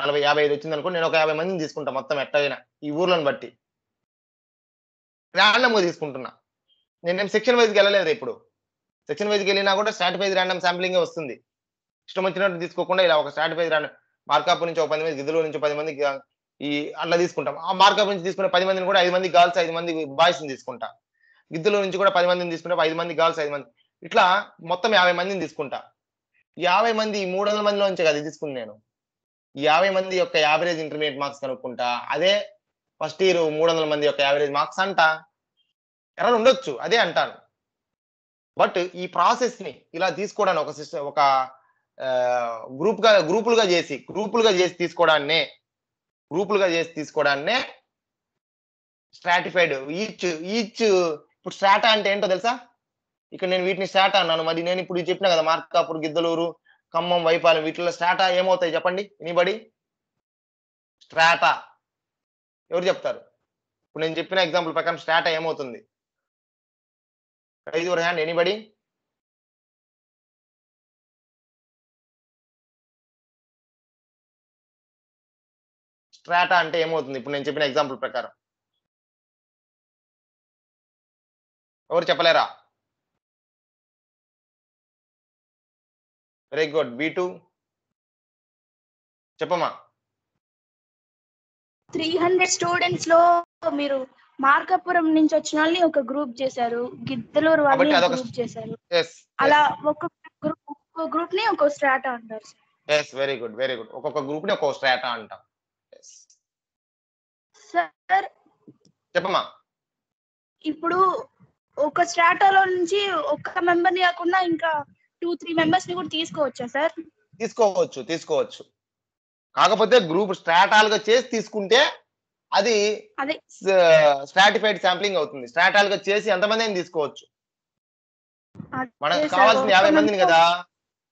నలభై యాభై ఐదు వచ్చింది అనుకో నేను ఒక యాభై మందిని తీసుకుంటా మొత్తం ఎట్టయినా ఈ ఊర్లను బట్టి ర్యాండమ్గా తీసుకుంటున్నా నేనేం సెక్షన్ వైజ్కి వెళ్ళలేదు ఇప్పుడు సెక్షన్ వైజ్కి వెళ్ళినా కూడా వైజ్ ర్యాండమ్ శాంప్లింగే వస్తుంది ఇష్టం వచ్చినట్టు తీసుకోకుండా ఇలా ఒక స్ట్రాటజైజ్ మార్కాపు నుంచి ఒక పది మంది గిద్దలు నుంచి పది మంది ఈ అట్లా తీసుకుంటాం ఆ మార్కప్ నుంచి తీసుకునే పది మందిని కూడా ఐదు మంది గర్ల్స్ ఐదు మంది బాయ్స్ ని తీసుకుంటా గిద్దలు నుంచి కూడా పది మందిని తీసుకుంటే ఐదు మంది గర్ల్స్ ఐదు మంది ఇట్లా మొత్తం యాభై మందిని తీసుకుంటా యాభై మంది మూడు వందల మందిలో నుంచి కదా తీసుకుంది నేను యాభై మంది యొక్క యావరేజ్ ఇంటర్మీడియట్ మార్క్స్ కనుక్కుంటా అదే ఫస్ట్ ఇయర్ మూడు వందల మంది యొక్క యావరేజ్ మార్క్స్ అంట ఎవరైనా ఉండొచ్చు అదే అంటాను బట్ ఈ ప్రాసెస్ ని ఇలా తీసుకోవడానికి ఒక సిస్టమ్ ఒక గ్రూప్ గా గ్రూపులుగా చేసి గ్రూపులుగా చేసి తీసుకోవడాన్నే గ్రూపులుగా చేసి తీసుకోవడాన్నే స్ట్రాటిఫైడ్ ఈచ్ ఈచ్ ఇప్పుడు స్ట్రాటా అంటే ఏంటో తెలుసా ఇక్కడ నేను వీటిని స్ట్రాటా అన్నాను మరి నేను ఇప్పుడు చెప్పిన కదా మార్కాపూర్ గిద్దలూరు ఖమ్మం వైపాలెం వీటిలో స్ట్రాటా ఏమవుతాయి చెప్పండి ఎనీబడి స్ట్రాటా ఎవరు చెప్తారు ఇప్పుడు నేను చెప్పిన ఎగ్జాంపుల్ ప్రకారం స్ట్రాటా ఏమవుతుంది ఐదు హ్యాండ్ ఎనీబడి స్ట్రాటా అంటే ఏమవుతుంది ఇప్పుడు నేను చెప్పిన ఎగ్జాంపుల్ ప్రకారం ఎవరు చెప్పలేరా వెరీ గుడ్ బి టూ చెప్పమ్మా త్రీ హండ్రెడ్ స్టూడెంట్స్ లో మీరు మార్కాపురం నుంచి వచ్చిన వాళ్ళని ఒక గ్రూప్ చేశారు గిద్దలూరు వాళ్ళని గ్రూప్ చేశారు అలా ఒక్కొక్క గ్రూప్ ఒక్కొక్క గ్రూప్ ని ఒక్కొక్క స్ట్రాటా అంటారు yes very good very good ఒక్కొక్క గ్రూప్ ని ఒక్కొక్క స్ట్రాటా అంటాం సార్ చెప్పమ్మా ఇప్పుడు ఒక స్ట్రాటోలో నుంచి ఒక్క మెంబర్ ని కాకుండా ఇంకా టూ త్రీ మెంబర్స్ ని కూడా తీసుకోవచ్చా సార్ తీసుకోవచ్చు తీసుకోవచ్చు కాకపోతే గ్రూప్ గా చేసి తీసుకుంటే అది స్ట్రాటిఫైడ్ శాంప్లింగ్ అవుతుంది గా చేసి ఎంతమంది అయినా తీసుకోవచ్చు మనకు కావాల్సింది యాభై మందిని కదా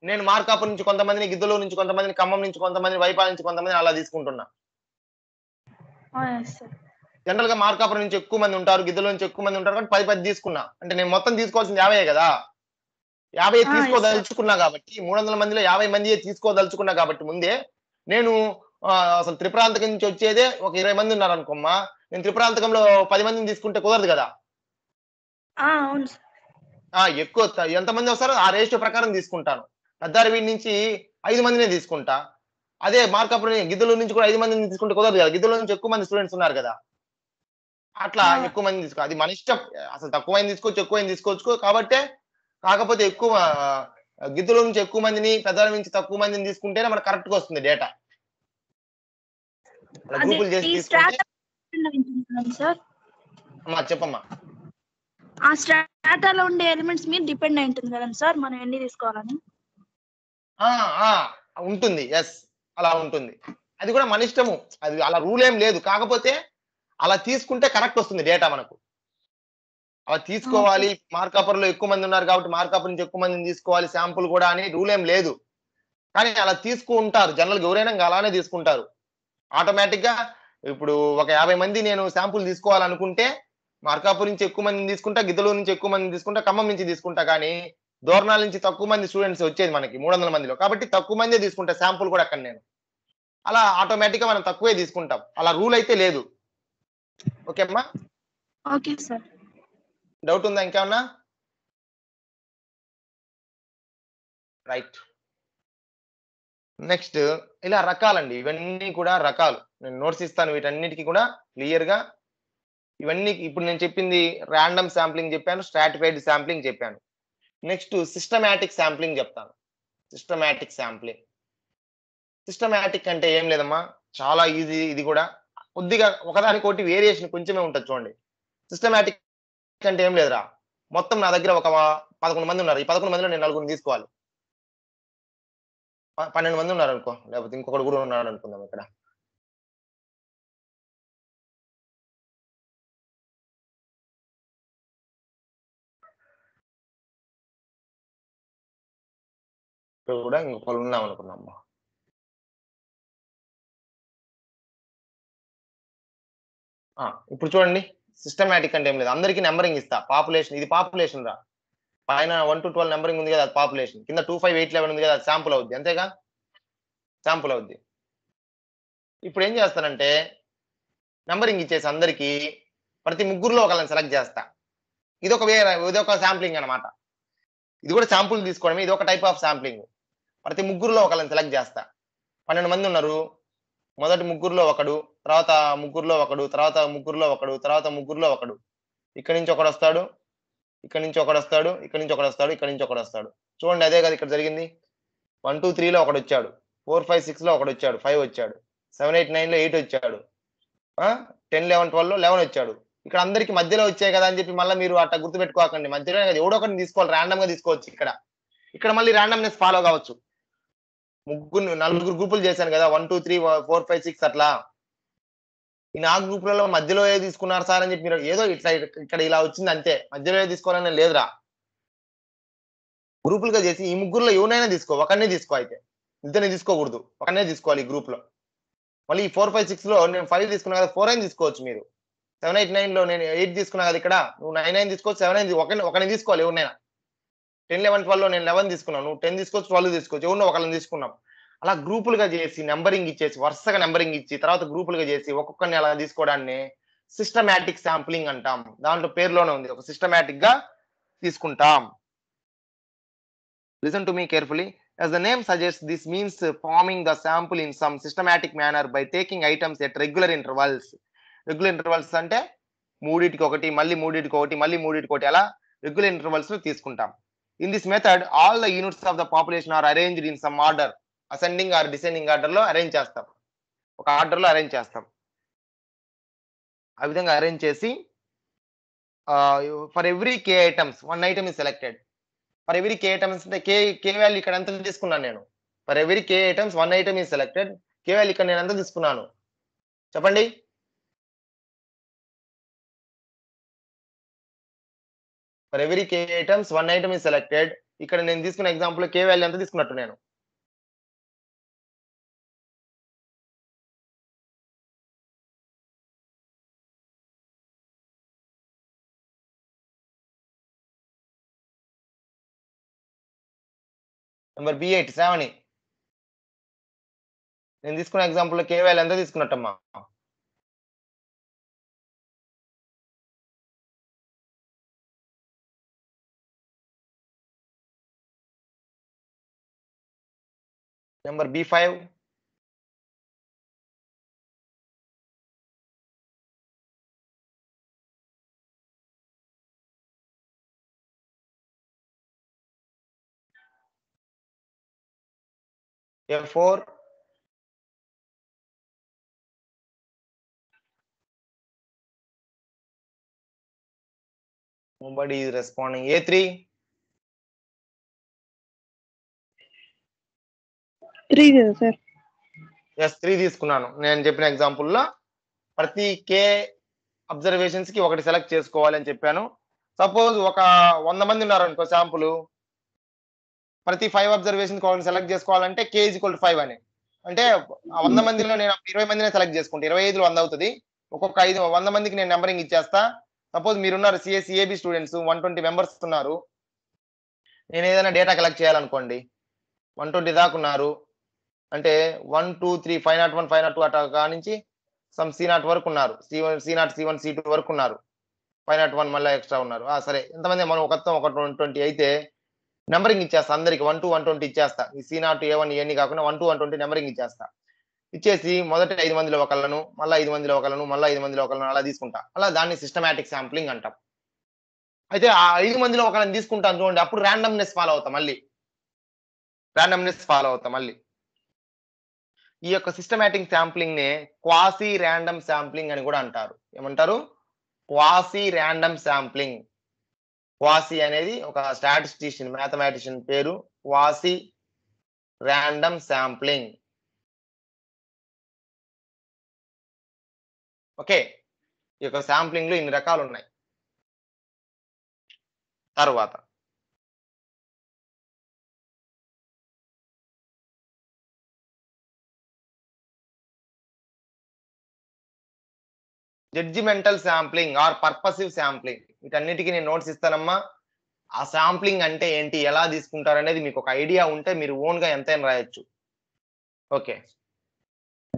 నేను మార్కాపు నుంచి కొంతమందిని గిద్దలూరు నుంచి కొంతమందిని ఖమ్మం నుంచి కొంతమందిని వైపాల నుంచి కొంతమందిని అలా తీసుకుంటున్నా జనరల్ గా మార్కాపురం నుంచి ఎక్కువ మంది ఉంటారు గిద్దలో నుంచి ఎక్కువ మంది ఉంటారు కాబట్టి పది పది తీసుకున్నా అంటే నేను మొత్తం తీసుకోవాల్సింది యాభై కదా యాభై తీసుకోదలుచుకున్నా కాబట్టి మూడు వందల మందిలో యాభై మంది తీసుకోదలుచుకున్నా కాబట్టి ముందే నేను అసలు త్రిప్రాంతకం నుంచి వచ్చేదే ఒక ఇరవై మంది ఉన్నారు అనుకోమ్మా నేను త్రిప్రాంతకంలో పది మందిని తీసుకుంటే కుదరదు కదా ఎక్కువ ఎంతమంది వస్తారో ఆ రేషియో ప్రకారం తీసుకుంటాను వీడి నుంచి ఐదు మందినే తీసుకుంటా అదే మార్కప్ గిద్దుల నుంచి కూడా ఐదు మందిని తీసుకుంటే కుదరదు కదా గిద్దుల నుంచి ఎక్కువ మంది స్టూడెంట్స్ ఉన్నారు కదా అట్లా ఎక్కువ మంది తీసుకో అది మన ఇష్టం అసలు తక్కువ తీసుకోవచ్చు ఎక్కువైంది తీసుకోవచ్చు కాబట్టి కాకపోతే ఎక్కువ గిద్దుల నుంచి ఎక్కువ మందిని పెద్దల నుంచి తక్కువ మందిని తీసుకుంటేనే మనకు కరెక్ట్గా వస్తుంది డేటా గ్రూపులు చేసి చెప్పమ్మా ఆ స్ట్రాటాలో ఉండే ఎలిమెంట్స్ మీద డిపెండ్ అయి ఉంటుంది కదా సార్ మనం ఎన్ని తీసుకోవాలని ఉంటుంది ఎస్ అలా ఉంటుంది అది కూడా మన ఇష్టము అది అలా రూల్ ఏం లేదు కాకపోతే అలా తీసుకుంటే కరెక్ట్ వస్తుంది డేటా మనకు అలా తీసుకోవాలి మార్కాపర్లో ఎక్కువ మంది ఉన్నారు కాబట్టి మార్కాపర్ నుంచి ఎక్కువ మందిని తీసుకోవాలి శాంపుల్ కూడా అని రూల్ ఏం లేదు కానీ అలా తీసుకుంటారు జనరల్ ఎవరైనా అలానే తీసుకుంటారు ఆటోమేటిక్ గా ఇప్పుడు ఒక యాభై మంది నేను శాంపుల్ తీసుకోవాలనుకుంటే మార్కాపూర్ నుంచి ఎక్కువ మందిని తీసుకుంటా గిద్దలూరు నుంచి ఎక్కువ మందిని తీసుకుంటా ఖమ్మం నుంచి తీసుకుంటా కానీ దోరణాల నుంచి తక్కువ మంది స్టూడెంట్స్ వచ్చేది మనకి మూడు వందల మందిలో కాబట్టి తక్కువ మందే తీసుకుంటా శాంపుల్ కూడా అక్కడ నేను అలా ఆటోమేటిక్గా మనం తక్కువే తీసుకుంటాం అలా రూల్ అయితే లేదు ఓకే అమ్మా ఓకే సార్ డౌట్ ఉందా ఇంకేమన్నా రైట్ నెక్స్ట్ ఇలా రకాలండి ఇవన్నీ కూడా రకాలు నేను నోట్స్ ఇస్తాను వీటన్నిటికీ కూడా క్లియర్గా ఇవన్నీ ఇప్పుడు నేను చెప్పింది ర్యాండమ్ శాంప్లింగ్ చెప్పాను స్ట్రాటిఫైడ్ శాంప్లింగ్ చెప్పాను నెక్స్ట్ సిస్టమాటిక్ శాంప్లింగ్ చెప్తాను సిస్టమాటిక్ శాంప్లింగ్ సిస్టమాటిక్ అంటే ఏం లేదమ్మా చాలా ఈజీ ఇది కూడా కొద్దిగా ఒకదానికోటి వేరియేషన్ కొంచెమే ఉంటుంది చూడండి సిస్టమాటిక్ అంటే ఏం లేదురా మొత్తం నా దగ్గర ఒక పదకొండు మంది ఉన్నారు ఈ పదకొండు మందిలో నేను నలుగురిని తీసుకోవాలి పన్నెండు మంది ఉన్నారు అనుకో లేకపోతే ఇంకొకటి కూడా ఉన్నారు అనుకుందాం ఇక్కడ కూడా ఇంకొకరు ఉన్నాం అనుకున్నాం ఇప్పుడు చూడండి సిస్టమేటిక్ అంటే ఏం లేదు అందరికీ నెంబరింగ్ ఇస్తా పాపులేషన్ ఇది పాపులేషన్ రా పైన వన్ టు ట్వెల్వ్ నెంబరింగ్ ఉంది కదా అది పాపులేషన్ కింద టూ ఫైవ్ ఎయిట్ లెవెన్ ఉంది కదా అది శాంపుల్ అవుద్ది అంతేగా శాంపుల్ అవుద్ది ఇప్పుడు ఏం చేస్తానంటే నెంబరింగ్ ఇచ్చేసి అందరికీ ప్రతి ముగ్గురులో ఒకళ్ళని సెలెక్ట్ చేస్తా ఇది ఒక వేరే ఇది ఒక శాంప్లింగ్ అనమాట ఇది కూడా శాంపుల్ తీసుకోవడమే ఇది ఒక టైప్ ఆఫ్ శాంప్లింగ్ ప్రతి ముగ్గురులో ఒకళ్ళని సెలెక్ట్ చేస్తా పన్నెండు మంది ఉన్నారు మొదటి ముగ్గురులో ఒకడు తర్వాత ముగ్గురులో ఒకడు తర్వాత ముగ్గురులో ఒకడు తర్వాత ముగ్గురులో ఒకడు ఇక్కడి నుంచి ఒకడు వస్తాడు ఇక్కడి నుంచి ఒకడు వస్తాడు ఇక్కడి నుంచి ఒకడు వస్తాడు ఇక్కడి నుంచి ఒకడు వస్తాడు చూడండి అదే కదా ఇక్కడ జరిగింది వన్ టూ త్రీలో ఒకడు వచ్చాడు ఫోర్ ఫైవ్ సిక్స్లో ఒకడు వచ్చాడు ఫైవ్ వచ్చాడు సెవెన్ ఎయిట్ నైన్లో ఎయిట్ వచ్చాడు టెన్ లెవెన్ ట్వెల్వ్లో లెవెన్ వచ్చాడు ఇక్కడ అందరికి మధ్యలో వచ్చాయి కదా అని చెప్పి మళ్ళీ మీరు అట్ట గుర్తు పెట్టుకోకండి మధ్యలో కదా ఎవడో ఒకటి తీసుకోవాలి ర్యాండమ్గా తీసుకోవచ్చు ఇక్కడ ఇక్కడ మళ్ళీ ర్యాండమ్నెస్ ఫాలో కావచ్చు ముగ్గురు నలుగురు గ్రూపులు చేశాను కదా one two three four five six అట్లా ఈ నాలుగు గ్రూపులలో మధ్యలో ఏ తీసుకున్నారు సార్ అని చెప్పి మీరు ఏదో ఇట్లా ఇక్కడ ఇలా వచ్చింది అంతే మధ్యలో ఏ తీసుకోవాలని లేదురా గ్రూపులుగా చేసి ఈ ముగ్గురులో ఎవరైనా తీసుకో ఒకరినే తీసుకో అయితే ఇద్దరిని తీసుకోకూడదు ఒకరినే తీసుకోవాలి ఈ గ్రూప్ లో మళ్ళీ ఈ ఫోర్ ఫైవ్ సిక్స్ లో నేను ఫైవ్ తీసుకున్నా కదా ఫోర్ అయినా తీసుకోవచ్చు మీరు సెవెన్ ఎయిట్ నైన్ లో నేను ఎయిట్ తీసుకున్నా కదా ఇక్కడ నువ్వు నైన్ అయిన తీసుకోవచ్చు సెవెన్ నైన్ ఒకరిని ఒకరిని తీసుకోవాలి ఎవరినైనా టెన్ లెవెన్ ట్వెల్వ్లో నేను లెవెన్ తీసుకున్నాను టెన్ తీసుకోవచ్చు ట్వెల్వ్ తీసుకోవచ్చు ఎవరు ఒకళ్ళని తీసుకున్నాం అలా గ్రూపులుగా చేసి నెంబరింగ్ ఇచ్చేసి వరుసగా నెంబరింగ్ ఇచ్చి తర్వాత గ్రూపులుగా చేసి ఒక్కొక్కరిని అలా తీసుకోవడాన్ని సిస్టమేటిక్ శాంప్లింగ్ అంటాం దాంట్లో పేరులోనే ఉంది ఒక సిస్టమేటిక్ గా తీసుకుంటాం listen to me carefully as the name suggests this means forming the sample in some systematic manner by taking items at regular intervals regular intervals అంటే మూడింటికి ఒకటి మళ్ళీ మూడింటికి ఒకటి మళ్ళీ మూడిటికి ఒకటి అలా రెగ్యులర్ ఇంటర్వల్స్ తీసుకుంటాం in this method all the units of the population are arrange in some order ascending or descending ఆర్డర్లో అరేంజ్ చేస్తాం ఒక ఆర్డర్లో అరేంజ్ చేస్తాం ఆ విధంగా అరేంజ్ చేసి for every K items one item is selected for every K items అంటే K K value ఇక్కడ ఎంత తీసుకున్నాను నేను for every K items one item is selected K value ఇక్కడ నేను ఎంత తీసుకున్నాను చెప్పండి for every K items one item is selected ఇక్కడ నేను తీసుకున్న ఎగ్జాంపుల్ కే వాల్యూ అంతా తీసుకున్నట్టు నేను నెంబర్ బి ఎయిట్ సెవెన్ నేను తీసుకున్న ఎగ్జాంపుల్ కే వాల్యూ ఎంత తీసుకున్నట్టమ్మా number b5 f4 nobody is responding a3 three sir yes three తీసుకున్నాను నేను చెప్పిన ఎగ్జాంపుల్లో ప్రతి కే అబ్జర్వేషన్స్ కి ఒకటి సెలెక్ట్ చేసుకోవాలి అని చెప్పాను సపోజ్ ఒక వంద మంది ఉన్నారు అనుకో శాంపుల్ ప్రతి ఫైవ్ అబ్జర్వేషన్ ఒకటి సెలెక్ట్ చేసుకోవాలంటే కే ఈక్వల్ ఫైవ్ అని అంటే వంద hmm. మందిలో నేను ఇరవై మందిని సెలెక్ట్ చేసుకుంటాను ఇరవై ఐదులో వంద అవుతుంది ఒక్కొక్క ఐదు వంద మందికి నేను నెంబరింగ్ ఇచ్చేస్తా సపోజ్ మీరున్నారు CSE A B students one twenty members ఉన్నారు నేను ఏదైనా డేటా కలెక్ట్ చేయాలనుకోండి వన్ ట్వంటీ దాకా ఉన్నారు అంటే one two three five nought one five nought two అట్లా నుంచి సమ్ సి నాట్ వరకు ఉన్నారు C one C nought C one C two వరకు ఉన్నారు ఫైవ్ నాట్ వన్ మళ్ళీ ఎక్స్ట్రా ఉన్నారు సరే ఎంతమంది మనం ఒక ఒక ట్వంటీ అయితే నెంబరింగ్ ఇచ్చేస్తా అందరికి వన్ టూ వన్ ట్వంటీ ఇచ్చేస్తా ఈ సి నాట్ ఏ వన్ ఏని కాకుండా one two one twenty numbering ఇచ్చేస్తా ఇచ్చేసి మొదట ఐదు మందిలో ఒకళ్ళను మళ్ళీ ఐదు మందిలో ఒకళ్ళను మళ్ళీ ఐదు మందిలో ఒకళ్ళను అలా తీసుకుంటా అలా దాన్ని సిస్టమాటిక్ శాంప్లింగ్ అంటాం అయితే ఆ ఐదు మందిలో ఒకళ్ళని తీసుకుంటాను చూడండి అప్పుడు ర్యాండమ్నెస్ ఫాలో అవుతాం మళ్ళీ ర్యాండమ్నెస్ ఫాలో అవుతాం మళ్ళీ ఈ యొక్క సిస్టమేటిక్ శాంప్లింగ్ నే క్వాసీ ర్యాండమ్ శాంప్లింగ్ అని కూడా అంటారు ఏమంటారు క్వాసీ ర్యాండమ్ శాంప్లింగ్ క్వాసీ అనేది ఒక స్టాటిస్టిషియన్ మ్యాథమెటిషియన్ పేరు క్వాసీ ర్యాండమ్ శాంప్లింగ్ ఓకే ఈ యొక్క శాంప్లింగ్లు ఇన్ని రకాలు ఉన్నాయి తర్వాత judgemental sampling or purposive sampling వీటన్నిటికీ నేను నోట్స్ ఇస్తానమ్మా ఆ శాంప్లింగ్ అంటే ఏంటి ఎలా తీసుకుంటారు అనేది మీకు ఒక ఐడియా ఉంటే మీరు ఓన్గా ఎంతైనా రాయొచ్చు ఓకే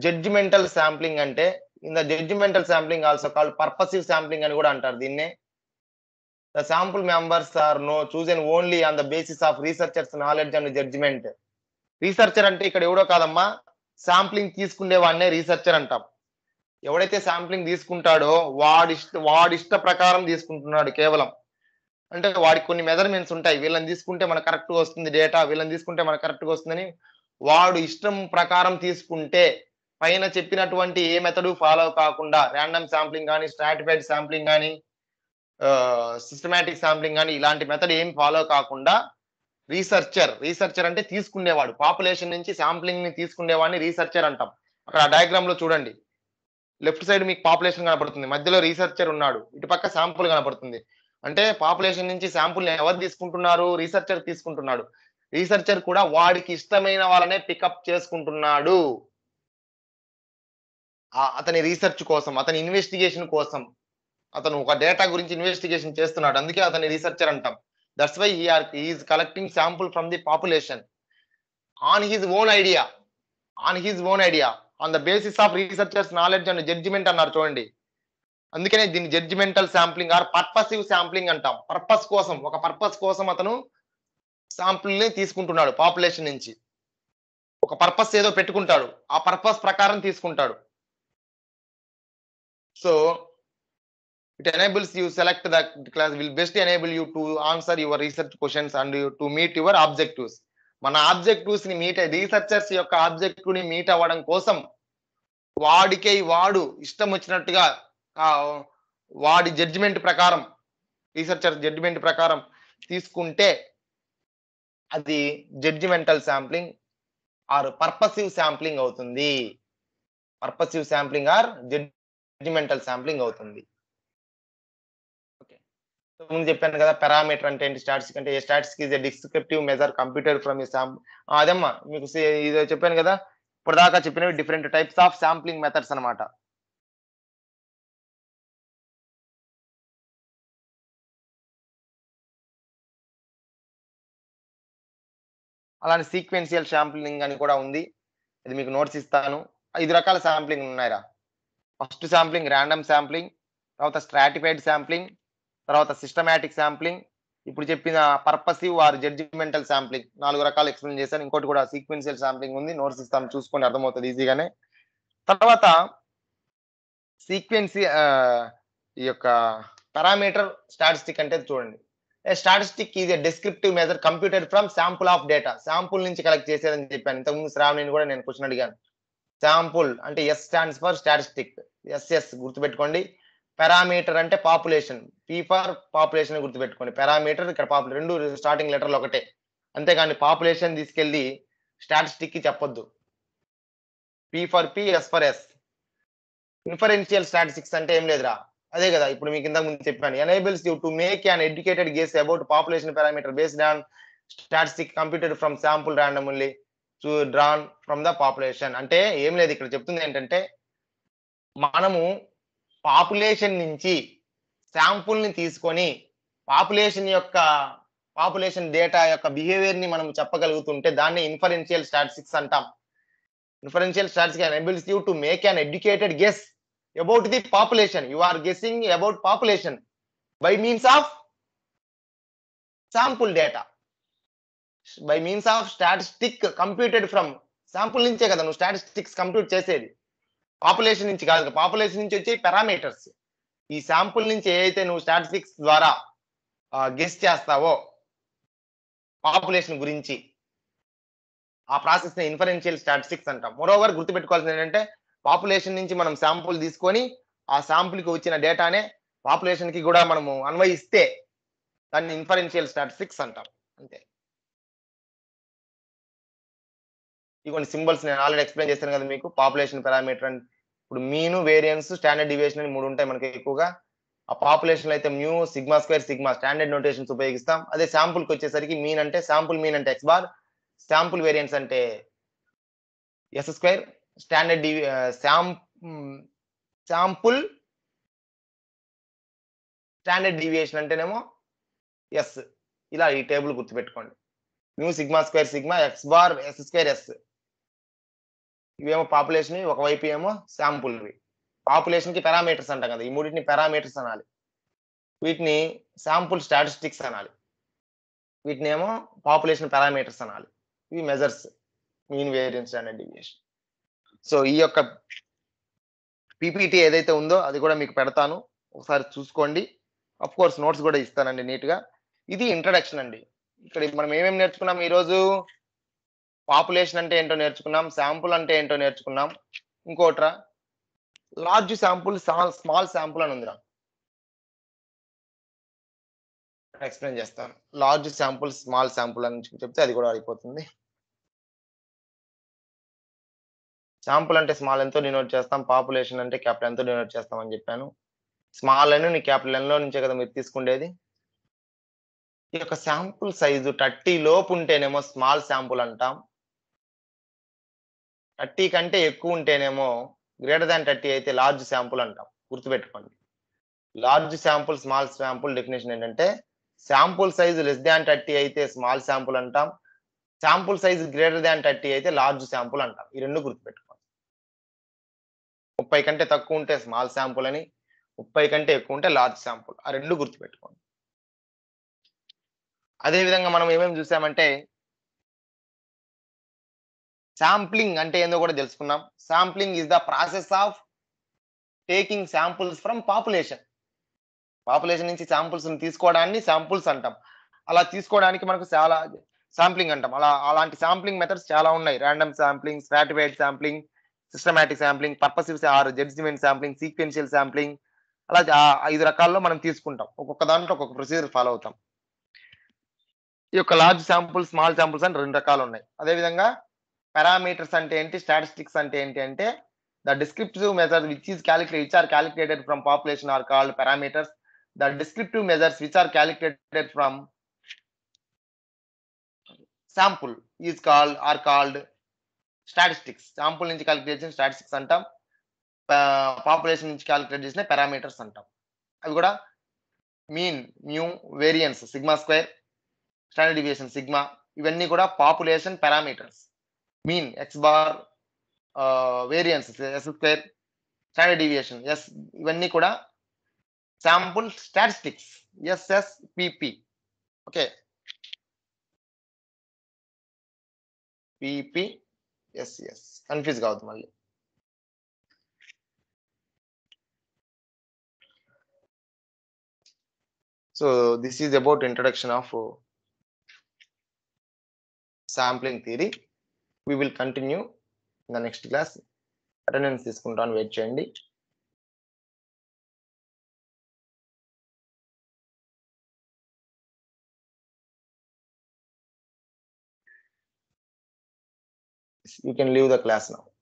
జడ్జిమెంటల్ శాంప్లింగ్ అంటే in the judgemental sampling also call purposive sampling అని కూడా అంటారు దీన్నే the sample members are no chosen only on the basis of researcher's knowledge and judgement researcher అంటే ఇక్కడ ఎవడో కాదమ్మా శాంప్లింగ్ తీసుకునే వాడినే రీసెర్చర్ అంటాం ఎవడైతే శాంప్లింగ్ తీసుకుంటాడో వాడి వాడిష్ట వాడి ఇష్ట ప్రకారం తీసుకుంటున్నాడు కేవలం అంటే వాడికి కొన్ని మెజర్మెంట్స్ ఉంటాయి వీళ్ళని తీసుకుంటే మనకు కరెక్ట్గా వస్తుంది డేటా వీళ్ళని తీసుకుంటే మనకు కరెక్ట్గా వస్తుందని వాడు ఇష్టం ప్రకారం తీసుకుంటే పైన చెప్పినటువంటి ఏ మెథడు ఫాలో కాకుండా ర్యాండమ్ శాంప్లింగ్ కానీ స్ట్రాటిఫైడ్ శాంప్లింగ్ కానీ సిస్టమేటిక్ శాంప్లింగ్ కానీ ఇలాంటి మెథడ్ ఏం ఫాలో కాకుండా రీసెర్చర్ రీసెర్చర్ అంటే తీసుకునేవాడు పాపులేషన్ నుంచి శాంప్లింగ్ ని తీసుకునేవాడిని రీసెర్చర్ అంటాం అక్కడ ఆ డయాగ్రామ్ లో చూడండి లెఫ్ట్ సైడ్ మీకు పాపులేషన్ కనపడుతుంది మధ్యలో రీసెర్చర్ ఉన్నాడు ఇటు పక్క శాంపుల్ కనపడుతుంది అంటే పాపులేషన్ నుంచి శాంపుల్ ఎవరు తీసుకుంటున్నారు రీసెర్చర్ తీసుకుంటున్నాడు రీసెర్చర్ కూడా వాడికి ఇష్టమైన వాళ్ళనే పికప్ చేసుకుంటున్నాడు అతని రీసెర్చ్ కోసం అతని ఇన్వెస్టిగేషన్ కోసం అతను ఒక డేటా గురించి ఇన్వెస్టిగేషన్ చేస్తున్నాడు అందుకే అతని రీసెర్చర్ అంటాం that's why here is collecting sample from the population on his own idea on his own idea on the basis of researcher's knowledge and judgement అన్నారు చూడండి అందుకనే దీన్ని judgemental sampling or purposive sampling అంటాం purpose కోసం ఒక purpose కోసం అతను శాంపుల్ని తీసుకుంటున్నాడు పాపులేషన్ నుంచి ఒక పర్పస్ ఏదో పెట్టుకుంటాడు ఆ పర్పస్ ప్రకారం తీసుకుంటాడు so it enables you select the class will best enable you to answer your research questions and to meet your objectives మన ఆబ్జెక్టివ్స్ ని మీట్ రీసెర్చర్స్ యొక్క ఆబ్జెక్టివ్ ని మీట్ అవ్వడం కోసం వాడికై వాడు ఇష్టం వచ్చినట్టుగా వాడి జడ్జిమెంట్ ప్రకారం రీసెర్చర్ జడ్జిమెంట్ ప్రకారం తీసుకుంటే అది judgemental sampling or purposive sampling అవుతుంది purposive sampling or judgemental sampling అవుతుంది ముందు చెప్పాను కదా పారామీటర్ అంటే ఏంటి స్టాట్స్ అంటే stats is a descriptive measure computer from ఈ శాంపుల్ అదమ్మా మీకు ఇది చెప్పాను కదా ఇప్పుడు దాకా చెప్పినవి different types of sampling methods అనమాట అలానే సీక్వెన్షియల్ శాంప్లింగ్ అని కూడా ఉంది ఇది మీకు నోట్స్ ఇస్తాను ఐదు రకాల శాంప్లింగ్ ఉన్నాయిరా ఫస్ట్ శాంప్లింగ్ ర్యాండమ్ శాంప్లింగ్ తర్వాత స్ట్రాటిఫైడ్ శాంప్లింగ్ తర్వాత సిస్టమాటిక్ శాంప్లింగ్ ఇప్పుడు చెప్పిన పర్పసివ్ ఆర్ జడ్జిమెంటల్ శాంప్లింగ్ నాలుగు రకాలు ఎక్స్ప్లెయిన్ చేశాను ఇంకోటి కూడా సీక్వెన్షియల్ శాంప్లింగ్ ఉంది నోట్స్ ఇస్తాను చూసుకొని అర్థమవుతుంది ఈజీగానే తర్వాత సీక్వెన్సీ ఈ యొక్క పారామీటర్ స్టాటిస్టిక్ అంటే చూడండి statistic is a descriptive measure computer from sample of data sample నుంచి కలెక్ట్ చేసేదని చెప్పాను ఇంతకుముందు శ్రావణిని కూడా నేను క్వశ్చన్ అడిగాను శాంపుల్ అంటే S stands for statistic SS గుర్తుపెట్టుకోండి పారామీటర్ అంటే పాపులేషన్ పీ ఫార్ పాపులేషన్ గుర్తుపెట్టుకోండి పారామీటర్ ఇక్కడ పాపులేషన్ రెండు స్టార్టింగ్ లెటర్లు ఒకటే అంతేగాని పాపులేషన్ తీసుకెళ్ళి స్టాటిస్టిక్ చెప్పొద్దు P for P S for S inferential statistics అంటే ఏం లేదురా అదే కదా ఇప్పుడు మీకు ఇంతకు ముందు చెప్పాను enables you to make an educated guess about population parameter based on statistic computed from sample randomly to drawn from the population అంటే ఏం లేదు ఇక్కడ చెప్తుంది ఏంటంటే మనము పాపులేషన్ నుంచి శాంపుల్ని తీసుకొని పాపులేషన్ యొక్క పాపులేషన్ డేటా యొక్క బిహేవియర్ని మనం చెప్పగలుగుతుంటే దాన్ని ఇన్ఫరెన్షియల్ స్టాటిస్టిక్స్ అంటాం inferential statistics enables you to make an educated guess about the population you are guessing about population by means of sample data by means of statistic computed from sample నుంచే కదా నువ్వు statistics compute చేసేది population నుంచి కాదు population నుంచి వచ్చే parameters ఈ sample నుంచి ఏదైతే నువ్వు స్టాటిస్టిక్స్ ద్వారా గెస్ట్ చేస్తావో పాపులేషన్ గురించి ఆ ప్రాసెస్ ని ఇన్ఫరెన్షియల్ స్టాటిస్టిక్స్ అంటాం మరోవర్ గుర్తుపెట్టుకోవాల్సింది ఏంటంటే పాపులేషన్ నుంచి మనం శాంపుల్ తీసుకొని ఆ శాంపుల్కి వచ్చిన డేటానే పాపులేషన్కి కూడా మనము అన్వయిస్తే దాన్ని ఇన్ఫరెన్షియల్ స్టాటిస్టిక్స్ అంటాం అంతే ఈ కొన్ని సింబల్స్ నేను ఆల్రెడీ ఎక్స్ప్లెయిన్ చేశాను కదా మీకు పాపులేషన్ పారామీటర్ అండ్ ఇప్పుడు మీను వేరియన్స్ స్టాండర్డ్ డివియేషన్ అని మూడు ఉంటాయి మనకి ఎక్కువగా ఆ పాపులేషన్ అయితే mu sigma square sigma standard notations ఉపయోగిస్తాం అదే శాంపుల్కి వచ్చేసరికి మీన్ అంటే శాంపుల్ మీన్ అంటే ఎక్స్ బార్ శాంపుల్ వేరియన్స్ అంటే ఎస్ స్క్వేర్ స్టాండర్డ్ డివి శాం శాంపుల్ స్టాండర్డ్ డివియేషన్ అంటేనేమో ఎస్ ఇలా ఈ టేబుల్ గుర్తుపెట్టుకోండి mu sigma square sigma X bar S square S ఇవేమో పాపులేషన్ ఒకవైపు ఏమో శాంపుల్వి పాపులేషన్ కి పారామీటర్స్ అంటాం కదా ఈ మూడింటిని పారామీటర్స్ అనాలి వీటిని శాంపుల్ స్టాటిస్టిక్స్ అనాలి వీటిని ఏమో పాపులేషన్ పారామీటర్స్ అనాలి ఇవి measures mean variance and deviation so ఈ యొక్క పీపీటీ ఏదైతే ఉందో అది కూడా మీకు పెడతాను ఒకసారి చూసుకోండి అఫ్ కోర్స్ నోట్స్ కూడా ఇస్తానండి నీట్గా ఇది ఇంట్రడక్షన్ అండి ఇక్కడ మనం ఏమేమి నేర్చుకున్నాం ఈరోజు పాపులేషన్ అంటే ఏంటో నేర్చుకున్నాం శాంపుల్ అంటే ఏంటో నేర్చుకున్నాం ఇంకోట్రా లార్జ్ శాంపుల్ స్మాల్ శాంపుల్ అని ఉందిరా ఎక్స్ప్లెయిన్ చేస్తాను లార్జ్ శాంపుల్ స్మాల్ శాంపుల్ అని చెప్తే అది కూడా అయిపోతుంది శాంపుల్ అంటే స్మాల్ ఎంతో డినోట్ చేస్తాం పాపులేషన్ అంటే క్యాపిటల్ ఎంతో డినోట్ చేస్తాం అని చెప్పాను స్మాల్ అని నీ క్యాపిటల్ ఎన్లో నుంచే కదా మీరు తీసుకుండేది ఈ యొక్క శాంపుల్ సైజు థర్టీ లోపు ఉంటేనేమో స్మాల్ శాంపుల్ అంటాం థర్టీ కంటే ఎక్కువ ఉంటేనేమో గ్రేటర్ దాన్ థర్టీ అయితే లార్జ్ శాంపుల్ అంటాం గుర్తుపెట్టుకోండి large sample small sample definition ఏంటంటే sample size less than thirty అయితే స్మాల్ శాంపుల్ అంటాం sample size greater than thirty అయితే లార్జ్ శాంపుల్ అంటాం ఈ రెండు గుర్తుపెట్టుకోండి ముప్పై కంటే తక్కువ ఉంటే స్మాల్ శాంపుల్ అని ముప్పై కంటే ఎక్కువ ఉంటే లార్జ్ శాంపుల్ ఆ రెండు గుర్తుపెట్టుకోండి అదేవిధంగా మనం ఏమేమి చూసామంటే శాంప్లింగ్ అంటే ఏందో కూడా తెలుసుకున్నాం sampling is the process of taking samples from population population నుంచి శాంపుల్స్ తీసుకోవడాన్ని శాంపుల్స్ అంటాం అలా తీసుకోవడానికి మనకు చాలా శాంప్లింగ్ అంటాం అలా అలాంటి శాంప్లింగ్ మెథడ్స్ చాలా ఉన్నాయి random sampling stratified sampling systematic sampling purposive or judgement sampling sequential sampling అలా ఐదు రకాల్లో మనం తీసుకుంటాం ఒక్కొక్క దాంట్లో ఒక్కొక్క ప్రొసీజర్ ఫాలో అవుతాం ఈ యొక్క లార్జ్ శాంపుల్ స్మాల్ శాంపుల్స్ అని రెండు రకాలు ఉన్నాయి అదేవిధంగా పారామీటర్స్ అంటే ఏంటి స్టాటిస్టిక్స్ అంటే ఏంటి అంటే the descriptive measures which is calculate which are calculated from population are called parameters the descriptive measures which are calculated from sample is called or called statistics sample నుంచి క్యాలిక్యులేట్ చేసిన statistics అంటాం population నుంచి calculate చేసిన parameters అంటాం అవి కూడా mean mu variance sigma square standard deviation sigma ఇవన్నీ కూడా population parameters mean x bar uh, variance s square standard deviation yes even ni kuda sample statistics yes sspp okay pp yes yes confuse kavadu malli so this is about introduction of sampling theory we will continue in the next class Attendance is తీసుకుంటాను wait చేయండి you can leave the class now.